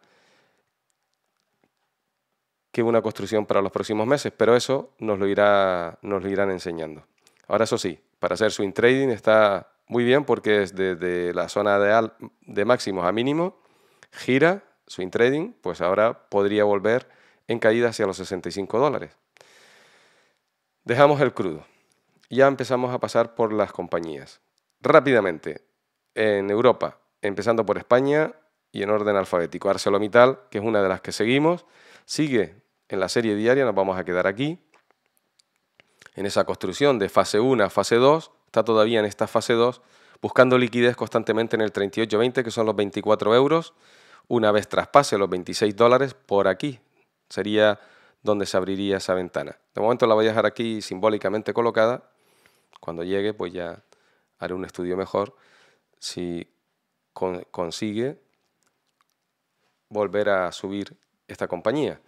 Speaker 1: que una construcción para los próximos meses, pero eso nos lo, irá, nos lo irán enseñando. Ahora, eso sí, para hacer swing trading está muy bien porque es desde la zona de, de máximos a mínimo, gira, swing trading, pues ahora podría volver en caída hacia los 65 dólares. Dejamos el crudo ya empezamos a pasar por las compañías. Rápidamente, en Europa, empezando por España y en orden alfabético. ArcelorMittal, que es una de las que seguimos, sigue en la serie diaria, nos vamos a quedar aquí, en esa construcción de fase 1 a fase 2, está todavía en esta fase 2, buscando liquidez constantemente en el 38.20, que son los 24 euros, una vez traspase los 26 dólares por aquí, sería donde se abriría esa ventana. De momento la voy a dejar aquí simbólicamente colocada cuando llegue, pues ya haré un estudio mejor si consigue volver a subir esta compañía,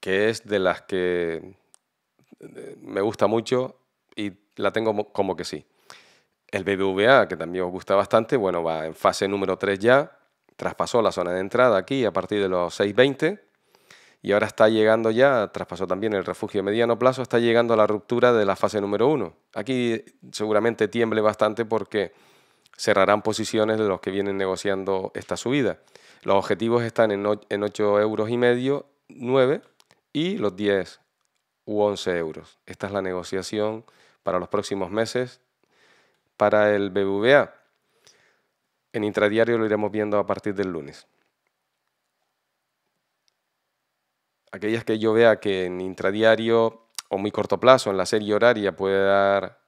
Speaker 1: que es de las que eh, me gusta mucho y la tengo como que sí. El BBVA, que también os gusta bastante, bueno, va en fase número 3 ya, traspasó la zona de entrada aquí a partir de los 620 y ahora está llegando ya, traspasó también el refugio de mediano plazo, está llegando a la ruptura de la fase número uno. Aquí seguramente tiemble bastante porque cerrarán posiciones de los que vienen negociando esta subida. Los objetivos están en, 8 euros y medio, 9 y los 10 u 11 euros. Esta es la negociación para los próximos meses para el BBVA. En intradiario lo iremos viendo a partir del lunes. aquellas que yo vea que en intradiario o muy corto plazo, en la serie horaria, puede, dar,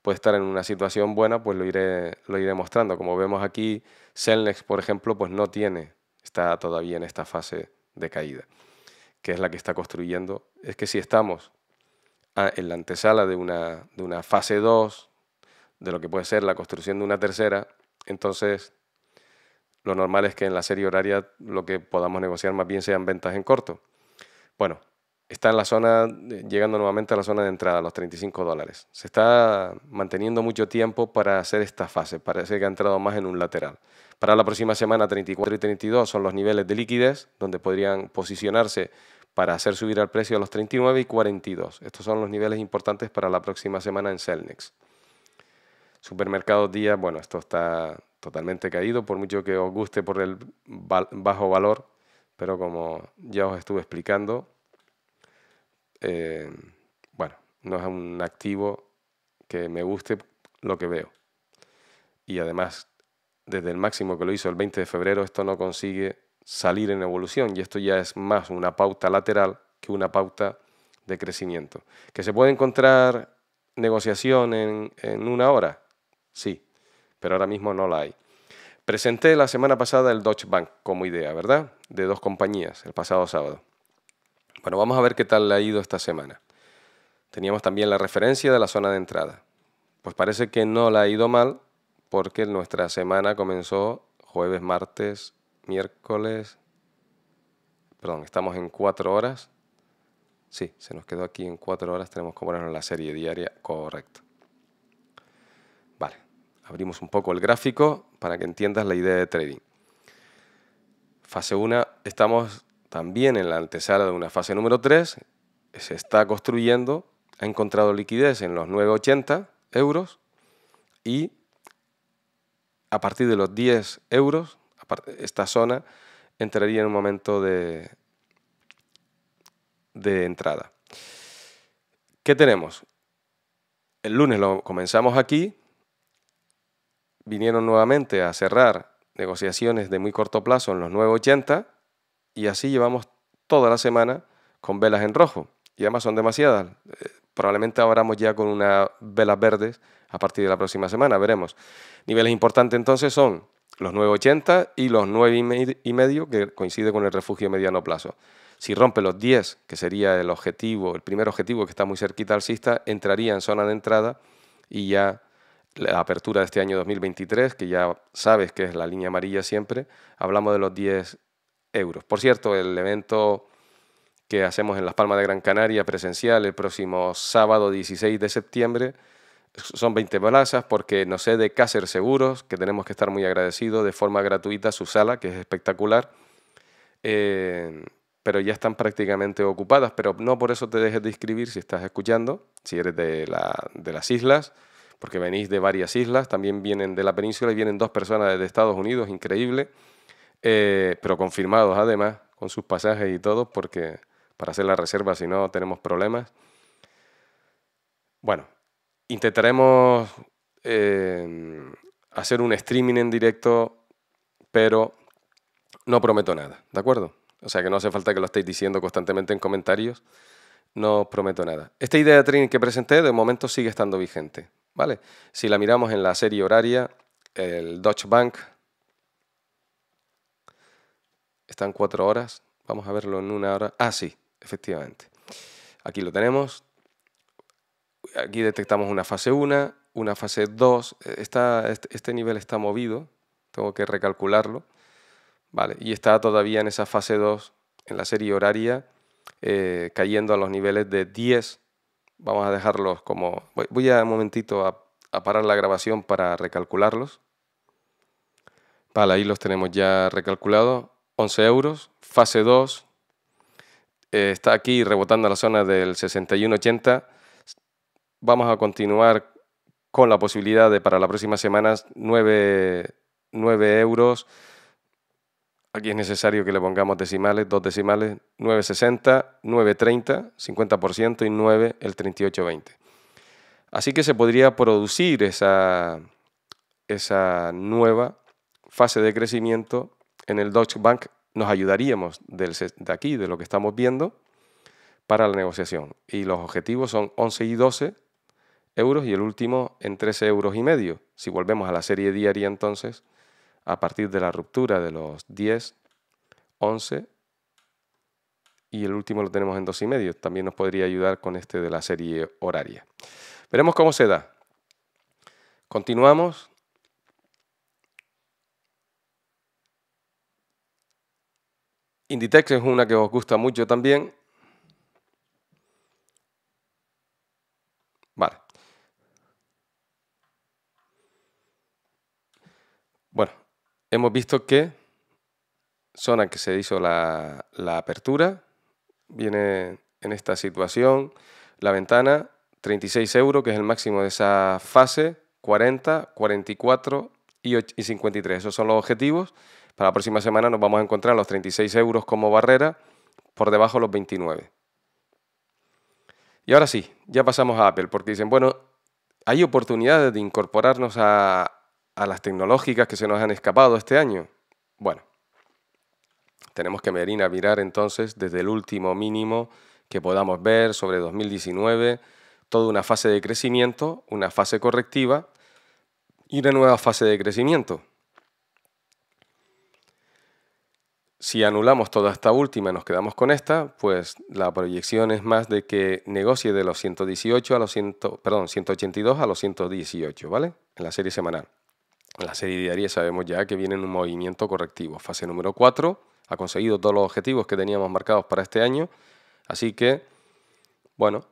Speaker 1: puede estar en una situación buena, pues lo iré, lo iré mostrando. Como vemos aquí, Celnex, por ejemplo, pues no tiene, está todavía en esta fase de caída, que es la que está construyendo. Es que si estamos ah, en la antesala de una, de una fase 2, de lo que puede ser la construcción de una tercera, entonces lo normal es que en la serie horaria lo que podamos negociar más bien sean ventas en corto. Bueno, está en la zona, eh, llegando nuevamente a la zona de entrada, los 35 dólares. Se está manteniendo mucho tiempo para hacer esta fase, parece que ha entrado más en un lateral. Para la próxima semana, 34 y 32 son los niveles de liquidez, donde podrían posicionarse para hacer subir al precio a los 39 y 42. Estos son los niveles importantes para la próxima semana en Celnex. Supermercados Día, bueno, esto está totalmente caído, por mucho que os guste por el bajo valor, pero como ya os estuve explicando, eh, bueno, no es un activo que me guste lo que veo. Y además, desde el máximo que lo hizo el 20 de febrero, esto no consigue salir en evolución y esto ya es más una pauta lateral que una pauta de crecimiento. ¿Que se puede encontrar negociación en, en una hora? Sí, pero ahora mismo no la hay. Presenté la semana pasada el Deutsche Bank como idea, ¿verdad? De dos compañías, el pasado sábado. Bueno, vamos a ver qué tal le ha ido esta semana. Teníamos también la referencia de la zona de entrada. Pues parece que no la ha ido mal porque nuestra semana comenzó jueves, martes, miércoles. Perdón, estamos en cuatro horas. Sí, se nos quedó aquí en cuatro horas. Tenemos que ponernos la serie diaria correcta. Vale, abrimos un poco el gráfico para que entiendas la idea de trading. Fase 1, estamos también en la antesala de una fase número 3, se está construyendo, ha encontrado liquidez en los 9,80 euros y a partir de los 10 euros, esta zona entraría en un momento de, de entrada. ¿Qué tenemos? El lunes lo comenzamos aquí, vinieron nuevamente a cerrar negociaciones de muy corto plazo en los 980, y así llevamos toda la semana con velas en rojo. Y además son demasiadas. Eh, probablemente abramos ya con unas velas verdes a partir de la próxima semana, veremos. Niveles importantes entonces son los 9,80 y los 9,5 que coincide con el refugio mediano plazo. Si rompe los 10, que sería el objetivo, el primer objetivo que está muy cerquita alcista, entraría en zona de entrada y ya la apertura de este año 2023, que ya sabes que es la línea amarilla siempre, hablamos de los 10 euros. Por cierto, el evento que hacemos en Las Palmas de Gran Canaria presencial el próximo sábado 16 de septiembre son 20 plazas porque nos sé de Cáceres Seguros, que tenemos que estar muy agradecidos, de forma gratuita su sala, que es espectacular. Eh, pero ya están prácticamente ocupadas, pero no por eso te dejes de inscribir si estás escuchando, si eres de, de las islas, porque venís de varias islas, también vienen de la península y vienen dos personas desde Estados Unidos, increíble. Eh, pero confirmados además, con sus pasajes y todo, porque para hacer la reserva si no tenemos problemas. Bueno, intentaremos eh, hacer un streaming en directo, pero no prometo nada, ¿de acuerdo? O sea que no hace falta que lo estéis diciendo constantemente en comentarios, no prometo nada. Esta idea de training que presenté de momento sigue estando vigente, ¿vale? Si la miramos en la serie horaria, el Deutsche Bank están cuatro horas. Vamos a verlo en una hora. Ah, sí, efectivamente. Aquí lo tenemos. Aquí detectamos una fase 1, una fase 2. Este, este nivel está movido, tengo que recalcularlo. Vale, y está todavía en esa fase 2, en la serie horaria, eh, cayendo a los niveles de 10. Vamos a dejarlos como... Voy, a un momentito a, parar la grabación para recalcularlos. Vale, ahí los tenemos ya recalculados. 11 euros. Fase 2 eh, está aquí rebotando la zona del 61.80. Vamos a continuar con la posibilidad de para la próxima semana 9, euros. Aquí es necesario que le pongamos decimales, dos decimales, 9.60, 9.30, 50% y 9, el 38.20. Así que se podría producir esa nueva fase de crecimiento en el Deutsche Bank nos ayudaríamos de aquí, de lo que estamos viendo, para la negociación. Y los objetivos son 11 y 12 euros y el último en 13 euros y medio. Si volvemos a la serie diaria entonces, a partir de la ruptura de los 10, 11 y el último lo tenemos en 2 y medio. También nos podría ayudar con este de la serie horaria. Veremos cómo se da. Continuamos Inditex es una que os gusta mucho también. Vale. Bueno, hemos visto que zona que se hizo la, la apertura, viene en esta situación la ventana, 36 euros, que es el máximo de esa fase, 40, 44 y 53. Esos son los objetivos. Para la próxima semana nos vamos a encontrar los 36 euros como barrera, por debajo los 29. Y ahora sí, ya pasamos a Apple, porque dicen, bueno, hay oportunidades de incorporarnos a, a las tecnológicas que se nos han escapado este año. Bueno, tenemos que venir a mirar entonces desde el último mínimo que podamos ver sobre 2019, toda una fase de crecimiento, una fase correctiva y una nueva fase de crecimiento. si anulamos toda esta última y nos quedamos con esta, pues la proyección es más de que negocie de los 118 a los 100, perdón, 182 a los 118, ¿vale? En la serie semanal. En la serie diaria sabemos ya que viene un movimiento correctivo. Fase número 4 ha conseguido todos los objetivos que teníamos marcados para este año, así que, bueno,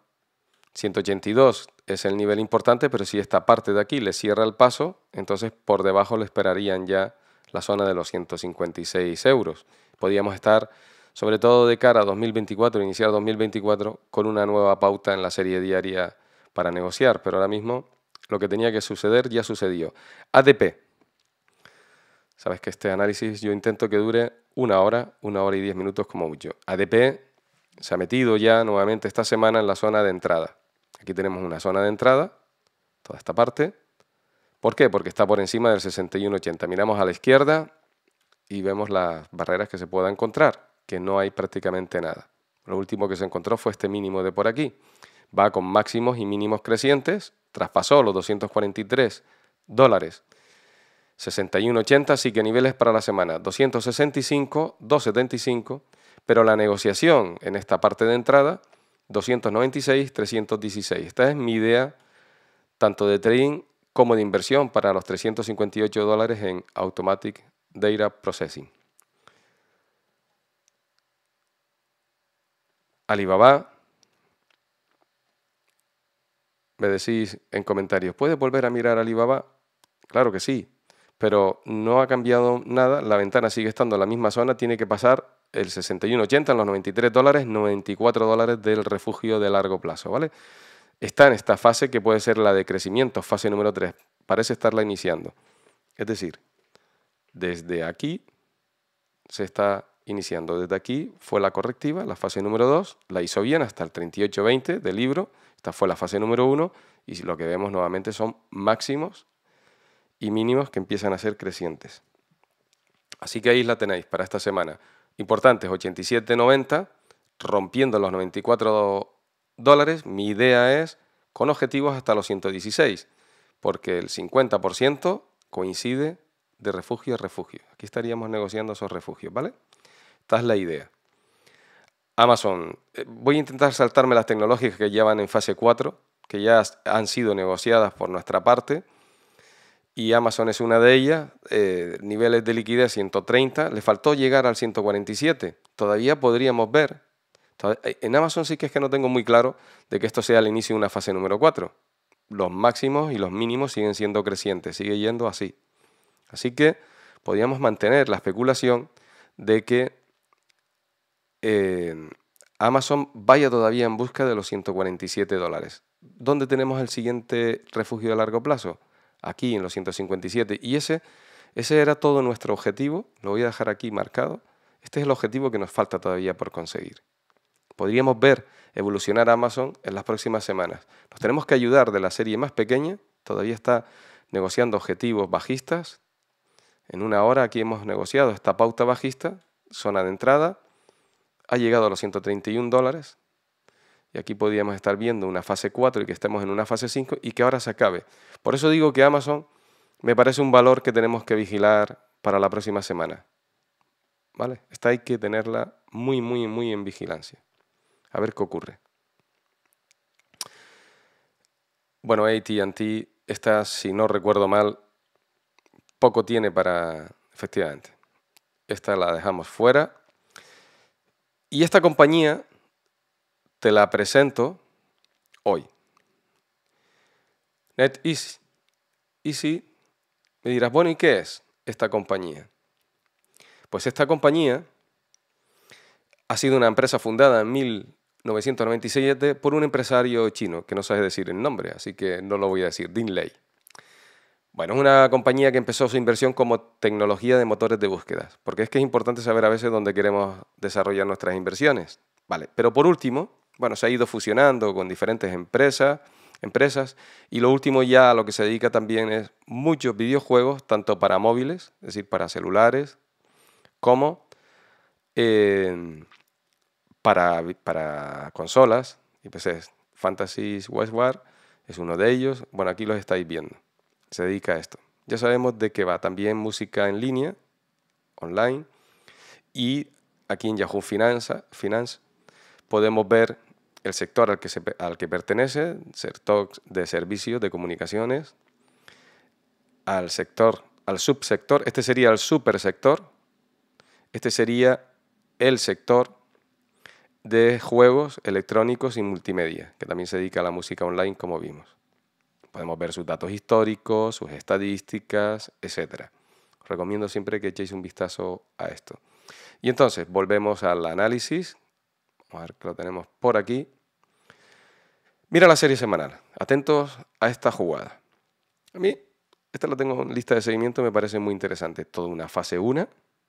Speaker 1: 182 es el nivel importante, pero si esta parte de aquí le cierra el paso, entonces por debajo le esperarían ya la zona de los 156 euros. podíamos estar, sobre todo de cara a 2024, iniciar 2024 con una nueva pauta en la serie diaria para negociar, pero ahora mismo lo que tenía que suceder ya sucedió. ADP. Sabes que este análisis yo intento que dure una hora, una hora y diez minutos como mucho. ADP se ha metido ya nuevamente esta semana en la zona de entrada. Aquí tenemos una zona de entrada, toda esta parte, ¿Por qué? Porque está por encima del 61,80. Miramos a la izquierda y vemos las barreras que se pueda encontrar, que no hay prácticamente nada. Lo último que se encontró fue este mínimo de por aquí. Va con máximos y mínimos crecientes, traspasó los 243 dólares. 61,80, así que niveles para la semana, 265, 275, pero la negociación en esta parte de entrada, 296, 316. Esta es mi idea tanto de trading como de inversión para los 358 dólares en Automatic Data Processing. Alibaba, me decís en comentarios, ¿puedes volver a mirar Alibaba? Claro que sí, pero no ha cambiado nada, la ventana sigue estando en la misma zona, tiene que pasar el 61.80 en los 93 dólares, 94 dólares del refugio de largo plazo, ¿vale? está en esta fase que puede ser la de crecimiento, fase número 3. Parece estarla iniciando. Es decir, desde aquí se está iniciando. Desde aquí fue la correctiva, la fase número 2, la hizo bien hasta el 38.20 del libro, esta fue la fase número 1 y lo que vemos nuevamente son máximos y mínimos que empiezan a ser crecientes. Así que ahí la tenéis para esta semana. Importantes 87.90, rompiendo los 94 dólares, mi idea es con objetivos hasta los 116, porque el 50% coincide de refugio a refugio. Aquí estaríamos negociando esos refugios, ¿vale? Esta es la idea. Amazon, eh, voy a intentar saltarme las tecnologías que ya van en fase 4, que ya han sido negociadas por nuestra parte, y Amazon es una de ellas, eh, niveles de liquidez 130, le faltó llegar al 147, todavía podríamos ver eh, en Amazon sí que es que no tengo muy claro de que esto sea el inicio de una fase número 4. Los máximos y los mínimos siguen siendo crecientes, sigue yendo así. Así que podríamos mantener la especulación de que eh, Amazon vaya todavía en busca de los 147 dólares. ¿Dónde tenemos el siguiente refugio a largo plazo? Aquí en los 157. Y ese, ese era todo nuestro objetivo, lo voy a dejar aquí marcado. Este es el objetivo que nos falta todavía por conseguir podríamos ver evolucionar Amazon en las próximas semanas. Nos tenemos que ayudar de la serie más pequeña, todavía está negociando objetivos bajistas. En una hora aquí hemos negociado esta pauta bajista, zona de entrada, ha llegado a los 131 dólares, y aquí podríamos estar viendo una fase 4 y que estemos en una fase 5 y que ahora se acabe. Por eso digo que Amazon me parece un valor que tenemos que vigilar para la próxima semana. ¿Vale? Esta hay que tenerla muy, muy, muy en vigilancia. A ver qué ocurre. Bueno, ATT, esta, si no recuerdo mal, poco tiene para... Efectivamente. Esta la dejamos fuera. Y esta compañía te la presento hoy. NetEasy. Easy. Me dirás, bueno, ¿y qué es esta compañía? Pues esta compañía ha sido una empresa fundada en mil 997 por un empresario chino, que no sabe decir el nombre, así que no lo voy a decir, Lei. Bueno, es una compañía que empezó su inversión como tecnología de motores de búsquedas, porque es que es importante saber a veces dónde queremos desarrollar nuestras inversiones. Vale, pero por último, bueno, se ha ido fusionando con diferentes empresas, empresas y lo último ya a lo que se dedica también es muchos videojuegos, tanto para móviles, es decir, para celulares, como eh, para, consolas y PCs. Pues, Fantasy Westward es uno de ellos. Bueno, aquí los estáis viendo. Se dedica a esto. Ya sabemos de qué va. También música en línea, online. Y aquí en Yahoo Finance, Finance podemos ver el sector al que, se, al que pertenece, sector de servicios, de comunicaciones, al sector, al subsector, este sería el supersector, este sería el sector de juegos electrónicos y multimedia, que también se dedica a la música online, como vimos. Podemos ver sus datos históricos, sus estadísticas, etc. Os recomiendo siempre que echéis un vistazo a esto. Y entonces, volvemos al análisis. Vamos a ver que lo tenemos por aquí. Mira la serie semanal. Atentos a esta jugada. A mí, esta la tengo en lista de seguimiento, me parece muy interesante. Toda una fase 1,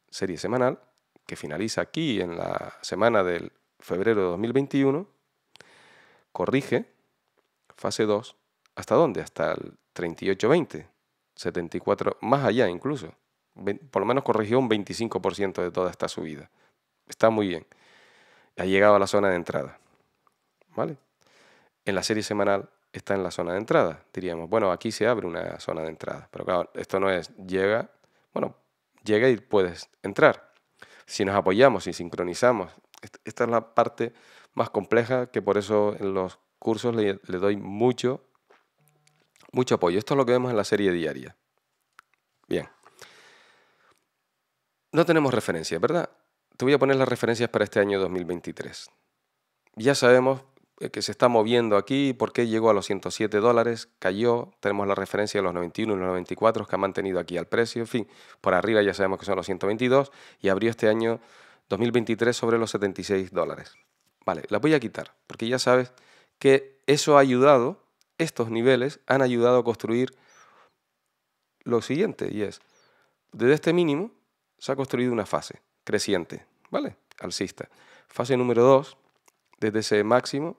Speaker 1: serie semanal, que finaliza aquí en la semana del febrero de 2021, corrige fase 2, ¿hasta dónde? Hasta el 3820, 74, más allá incluso. Por lo menos corrigió un 25% de toda esta subida. Está muy bien. Ha llegado a la zona de entrada. ¿Vale? En la serie semanal está en la zona de entrada. Diríamos, bueno, aquí se abre una zona de entrada. Pero claro, esto no es llega, bueno, llega y puedes entrar. Si nos apoyamos y sincronizamos esta es la parte más compleja que por eso en los cursos le, doy mucho, mucho apoyo. Esto es lo que vemos en la serie diaria. Bien. No tenemos referencias, ¿verdad? Te voy a poner las referencias para este año 2023. Ya sabemos eh, que se está moviendo aquí, por qué llegó a los 107 dólares, cayó, tenemos la referencia de los 91 y los 94 que ha mantenido aquí al precio, en fin, por arriba ya sabemos que son los 122 y abrió este año 2023 sobre los 76 dólares. Vale, las voy a quitar, porque ya sabes que eso ha ayudado, estos niveles han ayudado a construir lo siguiente, y es, desde este mínimo se ha construido una fase creciente, ¿vale? Alcista. Fase número 2, desde ese máximo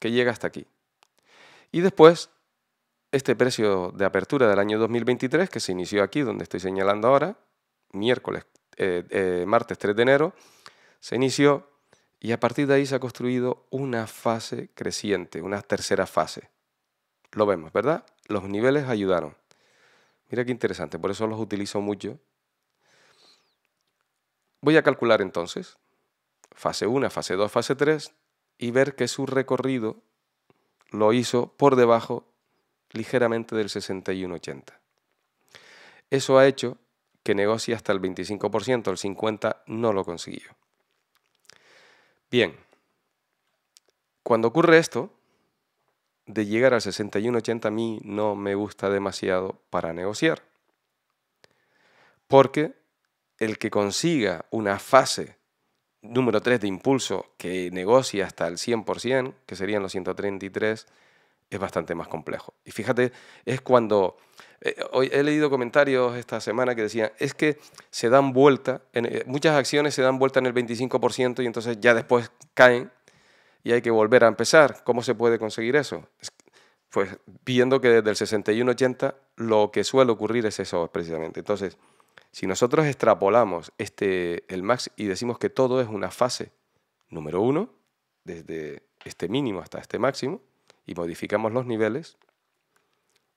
Speaker 1: que llega hasta aquí. Y después, este precio de apertura del año 2023, que se inició aquí, donde estoy señalando ahora, miércoles eh, eh, martes 3 de enero, se inició y a partir de ahí se ha construido una fase creciente, una tercera fase. Lo vemos, ¿verdad? Los niveles ayudaron. Mira qué interesante, por eso los utilizo mucho. Voy a calcular entonces fase 1, fase 2, fase 3 y ver que su recorrido lo hizo por debajo ligeramente del 6180. Eso ha hecho que negocie hasta el 25%, el 50% no lo consiguió. Bien, cuando ocurre esto, de llegar al 61-80 a mí no me gusta demasiado para negociar. Porque el que consiga una fase número 3 de impulso que negocie hasta el 100%, que serían los 133, es bastante más complejo. Y fíjate, es cuando... Eh, hoy he leído comentarios esta semana que decían, es que se dan vuelta, en, eh, muchas acciones se dan vuelta en el 25% y entonces ya después caen y hay que volver a empezar. ¿Cómo se puede conseguir eso? Pues viendo que desde el 61-80 lo que suele ocurrir es eso precisamente. Entonces, si nosotros extrapolamos este, el max y decimos que todo es una fase, número uno, desde este mínimo hasta este máximo, y modificamos los niveles,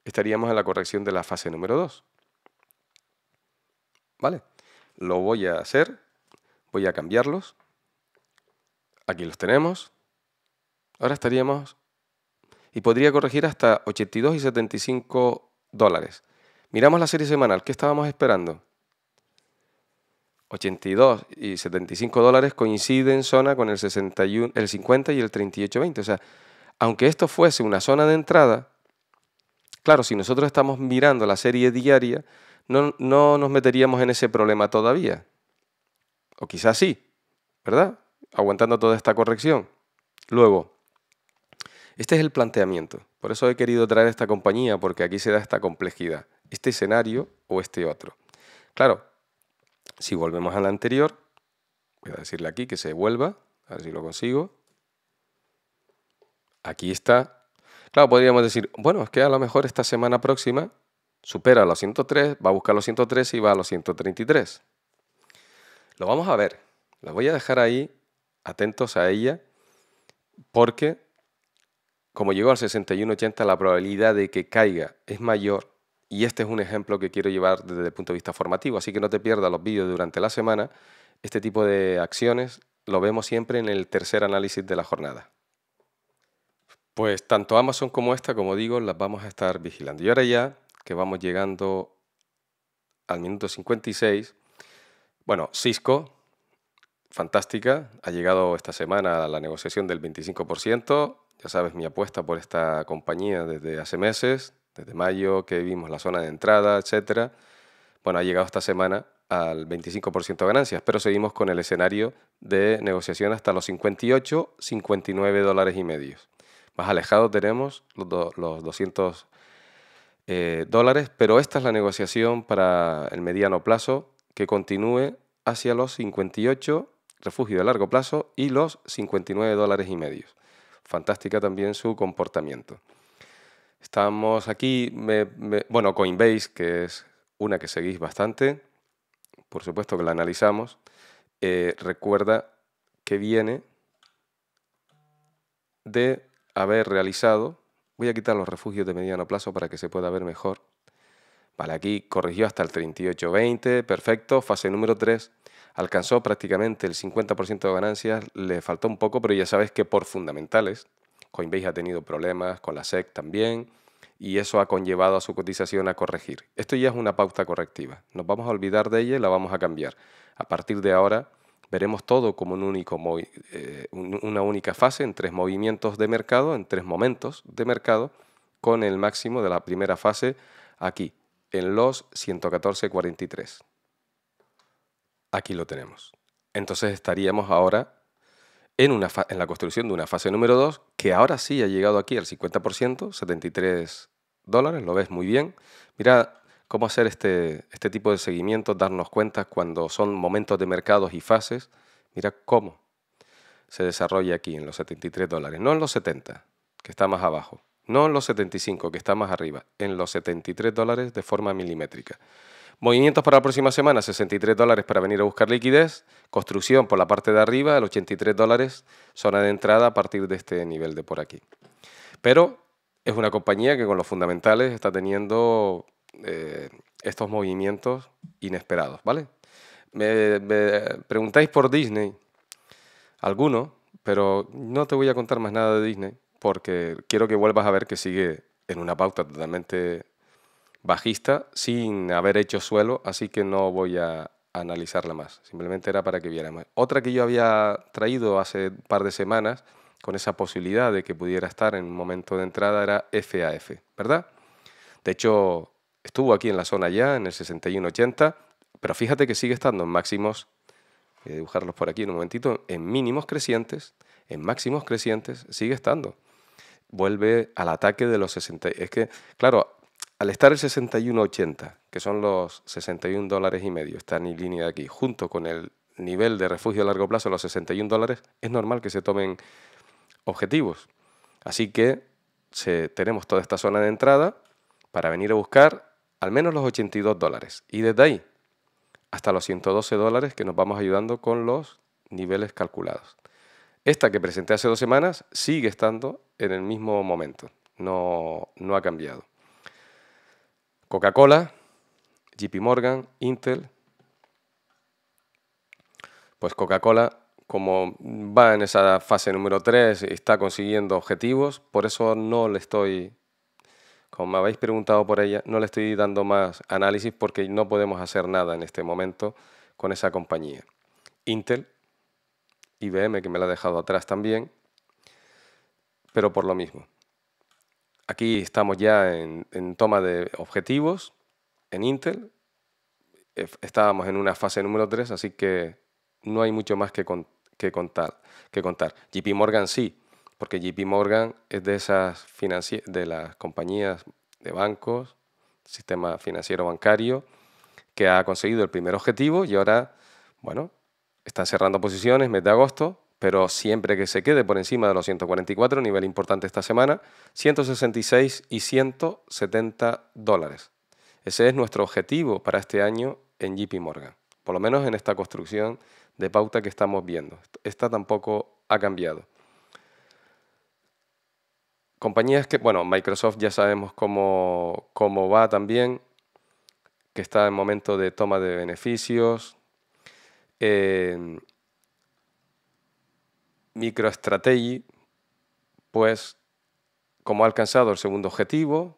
Speaker 1: estaríamos en la corrección de la fase número 2. ¿Vale? Lo voy a hacer, voy a cambiarlos. Aquí los tenemos. Ahora estaríamos... Y podría corregir hasta 82 y 75 dólares. Miramos la serie semanal, ¿qué estábamos esperando? 82 y 75 dólares coinciden zona con el, 61, el 50 y el 38.20. O sea, aunque esto fuese una zona de entrada, claro, si nosotros estamos mirando la serie diaria, no, nos meteríamos en ese problema todavía. O quizás sí, ¿verdad? Aguantando toda esta corrección. Luego, este es el planteamiento. Por eso he querido traer esta compañía, porque aquí se da esta complejidad. Este escenario o este otro. Claro, si volvemos a la anterior, voy a decirle aquí que se vuelva, a ver si lo consigo aquí está. Claro, podríamos decir, bueno, es que a lo mejor esta semana próxima supera los 103, va a buscar los 103 y va a los 133. Lo vamos a ver. La voy a dejar ahí atentos a ella porque como llegó al 6180 la probabilidad de que caiga es mayor y este es un ejemplo que quiero llevar desde el punto de vista formativo, así que no te pierdas los vídeos durante la semana. Este tipo de acciones lo vemos siempre en el tercer análisis de la jornada. Pues tanto Amazon como esta, como digo, las vamos a estar vigilando. Y ahora ya que vamos llegando al minuto 56, bueno, Cisco, fantástica, ha llegado esta semana a la negociación del 25%, ya sabes mi apuesta por esta compañía desde hace meses, desde mayo que vimos la zona de entrada, etcétera. Bueno, ha llegado esta semana al 25% de ganancias, pero seguimos con el escenario de negociación hasta los 58, 59 dólares y medios. Más alejado tenemos los, 200 eh, dólares, pero esta es la negociación para el mediano plazo que continúe hacia los 58 refugio de largo plazo y los 59 dólares y medio. Fantástica también su comportamiento. Estamos aquí, bueno, Coinbase, que es una que seguís bastante, por supuesto que la analizamos. Eh, recuerda que viene de haber realizado, voy a quitar los refugios de mediano plazo para que se pueda ver mejor. Vale, aquí corrigió hasta el 38.20, perfecto. Fase número 3, alcanzó prácticamente el 50% de ganancias, le faltó un poco, pero ya sabes que por fundamentales, Coinbase ha tenido problemas con la SEC también, y eso ha conllevado a su cotización a corregir. Esto ya es una pauta correctiva. Nos vamos a olvidar de ella y la vamos a cambiar. A partir de ahora, Veremos todo como eh, una única fase en tres movimientos de mercado, en tres momentos de mercado, con el máximo de la primera fase aquí, en los 114.43. Aquí lo tenemos. Entonces estaríamos ahora en, la construcción de una fase número 2, que ahora sí ha llegado aquí al 50%, 73 dólares, lo ves muy bien. Mira cómo hacer este, este tipo de seguimiento, darnos cuenta cuando son momentos de mercados y fases. Mira cómo se desarrolla aquí en los 73 dólares, no en los 70, que está más abajo, no en los 75, que está más arriba, en los 73 dólares de forma milimétrica. Movimientos para la próxima semana, 63 dólares para venir a buscar liquidez. Construcción por la parte de arriba, el 83 dólares, zona de entrada a partir de este nivel de por aquí. Pero es una compañía que con los fundamentales está teniendo eh, estos movimientos inesperados, ¿vale? Me, preguntáis por Disney, alguno, pero no te voy a contar más nada de Disney porque quiero que vuelvas a ver que sigue en una pauta totalmente bajista sin haber hecho suelo, así que no voy a analizarla más. Simplemente era para que viéramos. Otra que yo había traído hace un par de semanas con esa posibilidad de que pudiera estar en un momento de entrada era FAF, ¿verdad? De hecho, estuvo aquí en la zona ya, en el 61.80, pero fíjate que sigue estando en máximos, voy a dibujarlos por aquí en un momentito, en mínimos crecientes, en máximos crecientes, sigue estando. Vuelve al ataque de los 60. Es que, claro, al estar el 61.80, que son los 61 dólares y medio, está en línea de aquí, junto con el nivel de refugio a largo plazo, los 61 dólares, es normal que se tomen objetivos. Así que tenemos toda esta zona de entrada para venir a buscar al menos los 82 dólares. Y desde ahí hasta los 112 dólares que nos vamos ayudando con los niveles calculados. Esta que presenté hace dos semanas sigue estando en el mismo momento, no, ha cambiado. Coca-Cola, JP Morgan, Intel. Pues Coca-Cola, como va en esa fase número 3, está consiguiendo objetivos, por eso no le estoy como me habéis preguntado por ella, no le estoy dando más análisis porque no podemos hacer nada en este momento con esa compañía. Intel, IBM, que me la ha dejado atrás también, pero por lo mismo. Aquí estamos ya en, toma de objetivos en Intel. Estábamos en una fase número 3, así que no hay mucho más que, contar, que contar. JP Morgan sí, porque JP Morgan es de esas de las compañías de bancos, sistema financiero bancario, que ha conseguido el primer objetivo y ahora, bueno, están cerrando posiciones mes de agosto, pero siempre que se quede por encima de los 144, nivel importante esta semana, 166 y 170 dólares. Ese es nuestro objetivo para este año en JP Morgan, por lo menos en esta construcción de pauta que estamos viendo. Esta tampoco ha cambiado. Compañías que, bueno, Microsoft ya sabemos cómo, cómo va también, que está en momento de toma de beneficios. Em, MicroStrategy, pues como ha alcanzado el segundo objetivo,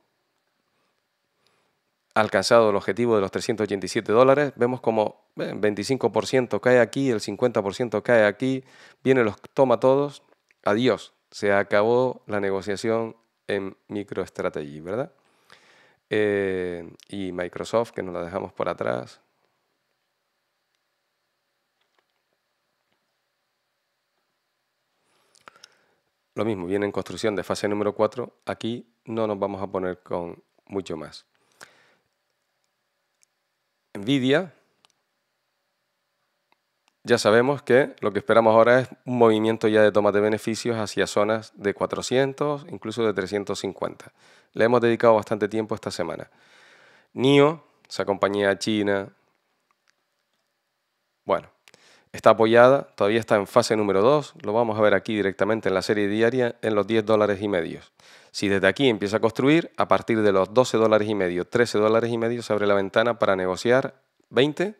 Speaker 1: ha alcanzado el objetivo de los 387 dólares, vemos como el 25% cae aquí, el 50% cae aquí, viene los toma todos, adiós, se acabó la negociación en MicroStrategy, ¿verdad? Eh, y Microsoft, que nos la dejamos por atrás. Lo mismo, viene en construcción de fase número 4. Aquí no nos vamos a poner con mucho más. Nvidia, ya sabemos que lo que esperamos ahora es un movimiento ya de toma de beneficios hacia zonas de 400, incluso de 350. Le hemos dedicado bastante tiempo esta semana. NIO, esa compañía china, bueno, está apoyada, todavía está en fase número 2, lo vamos a ver aquí directamente en la serie diaria en los 10 dólares y medios. Si desde aquí empieza a construir, a partir de los 12 dólares y medio, 13 dólares y medio se abre la ventana para negociar 20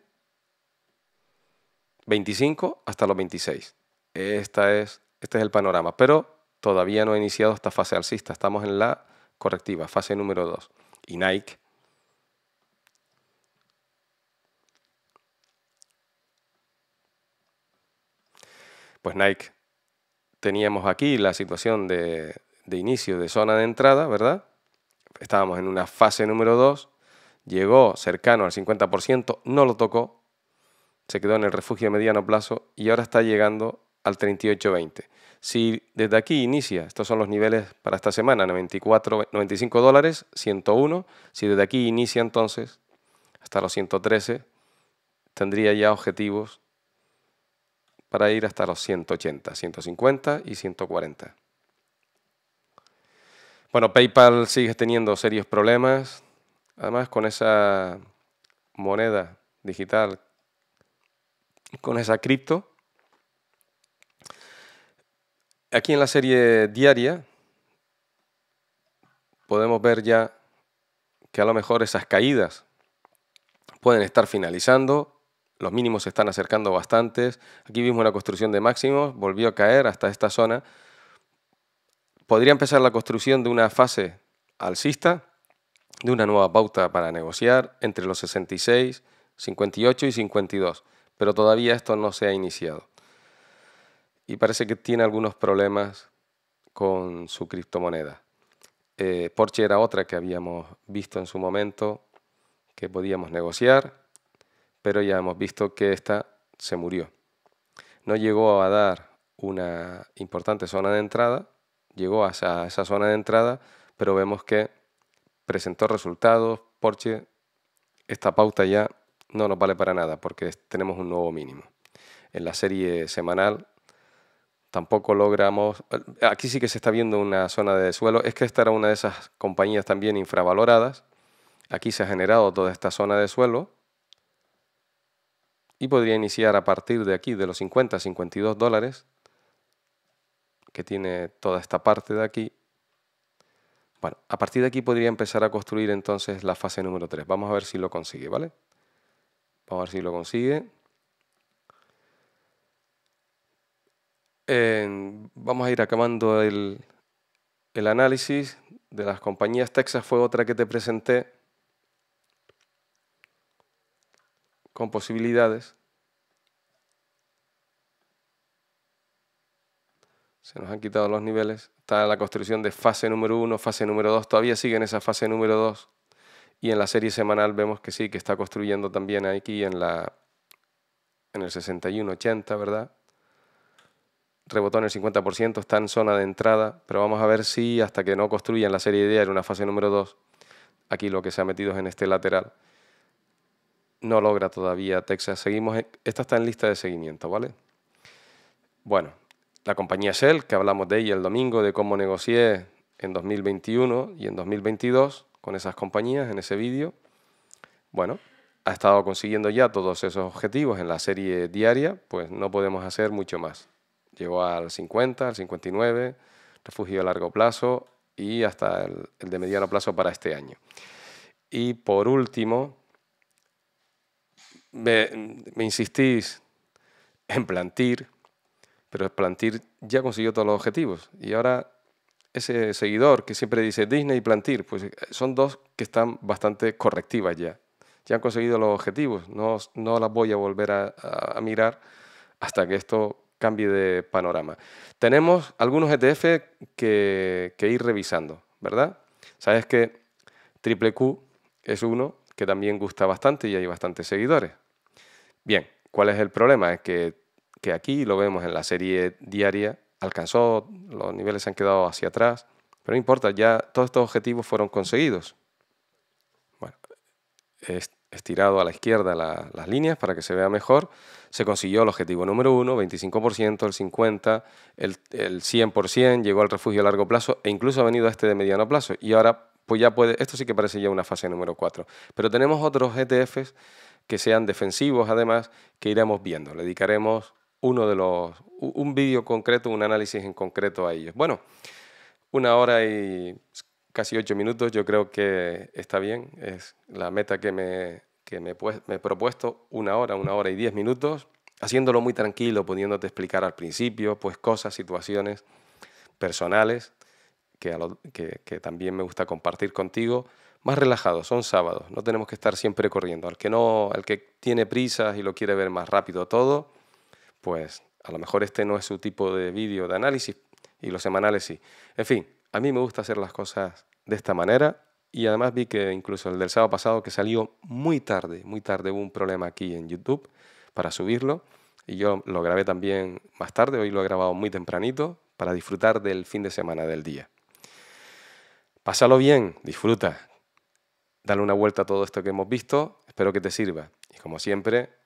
Speaker 1: 25 hasta los 26. Esta es, este es el panorama, pero todavía no ha iniciado esta fase alcista, estamos en la correctiva, fase número 2. Y Nike pues Nike teníamos aquí la situación de, de, inicio de zona de entrada, ¿verdad? Estábamos en una fase número 2, llegó cercano al 50%, no lo tocó, se quedó en el refugio de mediano plazo y ahora está llegando al 38.20. Si desde aquí inicia, estos son los niveles para esta semana, 94, 95 dólares, 101, si desde aquí inicia entonces hasta los 113, tendría ya objetivos para ir hasta los 180, 150 y 140. Bueno, PayPal sigue teniendo serios problemas, además con esa moneda digital con esa cripto. Aquí en la serie diaria podemos ver ya que a lo mejor esas caídas pueden estar finalizando, los mínimos se están acercando bastantes, aquí vimos una construcción de máximos, volvió a caer hasta esta zona, podría empezar la construcción de una fase alcista, de una nueva pauta para negociar entre los 66, 58 y 52 pero todavía esto no se ha iniciado. Y parece que tiene algunos problemas con su criptomoneda. Eh, Porsche era otra que habíamos visto en su momento que podíamos negociar, pero ya hemos visto que esta se murió. No llegó a dar una importante zona de entrada, llegó a esa, a esa zona de entrada, pero vemos que presentó resultados. Porsche, esta pauta ya no nos vale para nada porque tenemos un nuevo mínimo. En la serie semanal tampoco logramos, eh, aquí sí que se está viendo una zona de suelo, es que esta era una de esas compañías también infravaloradas, aquí se ha generado toda esta zona de suelo y podría iniciar a partir de aquí, de los 50, 52 dólares, que tiene toda esta parte de aquí. Bueno, a partir de aquí podría empezar a construir entonces la fase número 3. Vamos a ver si lo consigue, ¿vale? Vamos a ver si lo consigue. vamos a ir acabando el, análisis de las compañías. Texas fue otra que te presenté con posibilidades. Se nos han quitado los niveles. Está la construcción de fase número uno, fase número 2. Todavía sigue en esa fase número 2. Y en la serie semanal vemos que sí, que está construyendo también aquí en, la, en el 61-80, ¿verdad? Rebotó en el 50%, está en zona de entrada, pero vamos a ver si hasta que no construya en la serie en una fase número 2, aquí lo que se ha metido es en este lateral, no logra todavía Texas. Seguimos, esta está en lista de seguimiento, ¿vale? Bueno, la compañía Shell, que hablamos de ella el domingo, de cómo negocié en 2021 y en 2022, con esas compañías en ese vídeo. Bueno, ha estado consiguiendo ya todos esos objetivos en la serie diaria, pues no podemos hacer mucho más. Llegó al 50, al 59, refugio a largo plazo y hasta el, de mediano plazo para este año. Y por último, me, me, insistís en Plantir, pero Plantir ya consiguió todos los objetivos y ahora ese seguidor que siempre dice Disney y Plantir, pues eh, son dos que están bastante correctivas ya. Ya han conseguido los objetivos, no, no las voy a volver a, mirar hasta que esto cambie de panorama. Tenemos algunos ETF que, ir revisando, ¿verdad? Sabes que Triple Q es uno que también gusta bastante y hay bastantes seguidores. Bien, ¿cuál es el problema? Es que, que aquí lo vemos en la serie diaria alcanzó, los niveles se han quedado hacia atrás, pero no importa, ya todos estos objetivos fueron conseguidos. Bueno, he estirado a la izquierda las líneas para que se vea mejor, se consiguió el objetivo número uno, 25%, el 50%, el, 100%, llegó al refugio a largo plazo e incluso ha venido a este de mediano plazo. Y ahora, pues ya puede, esto sí que parece ya una fase número 4. Pero tenemos otros ETFs que sean defensivos, además, que iremos viendo. Le dedicaremos uno de los, un vídeo concreto, un análisis en concreto a ellos. Bueno, una hora y casi ocho minutos yo creo que está bien, es la meta que me, he propuesto, una hora, una hora y diez minutos, haciéndolo muy tranquilo, pudiéndote explicar al principio, pues cosas, situaciones personales que, también me gusta compartir contigo, más relajado, son sábados, no tenemos que estar siempre corriendo. Al que no, al que tiene prisas y lo quiere ver más rápido todo, pues a lo mejor este no es su tipo de vídeo de análisis y los semanales sí. En fin, a mí me gusta hacer las cosas de esta manera y además vi que incluso el del sábado pasado que salió muy tarde, muy tarde hubo un problema aquí en YouTube para subirlo y yo lo grabé también más tarde, hoy lo he grabado muy tempranito para disfrutar del fin de semana del día. Pásalo bien, disfruta, dale una vuelta a todo esto que hemos visto, espero que te sirva y como siempre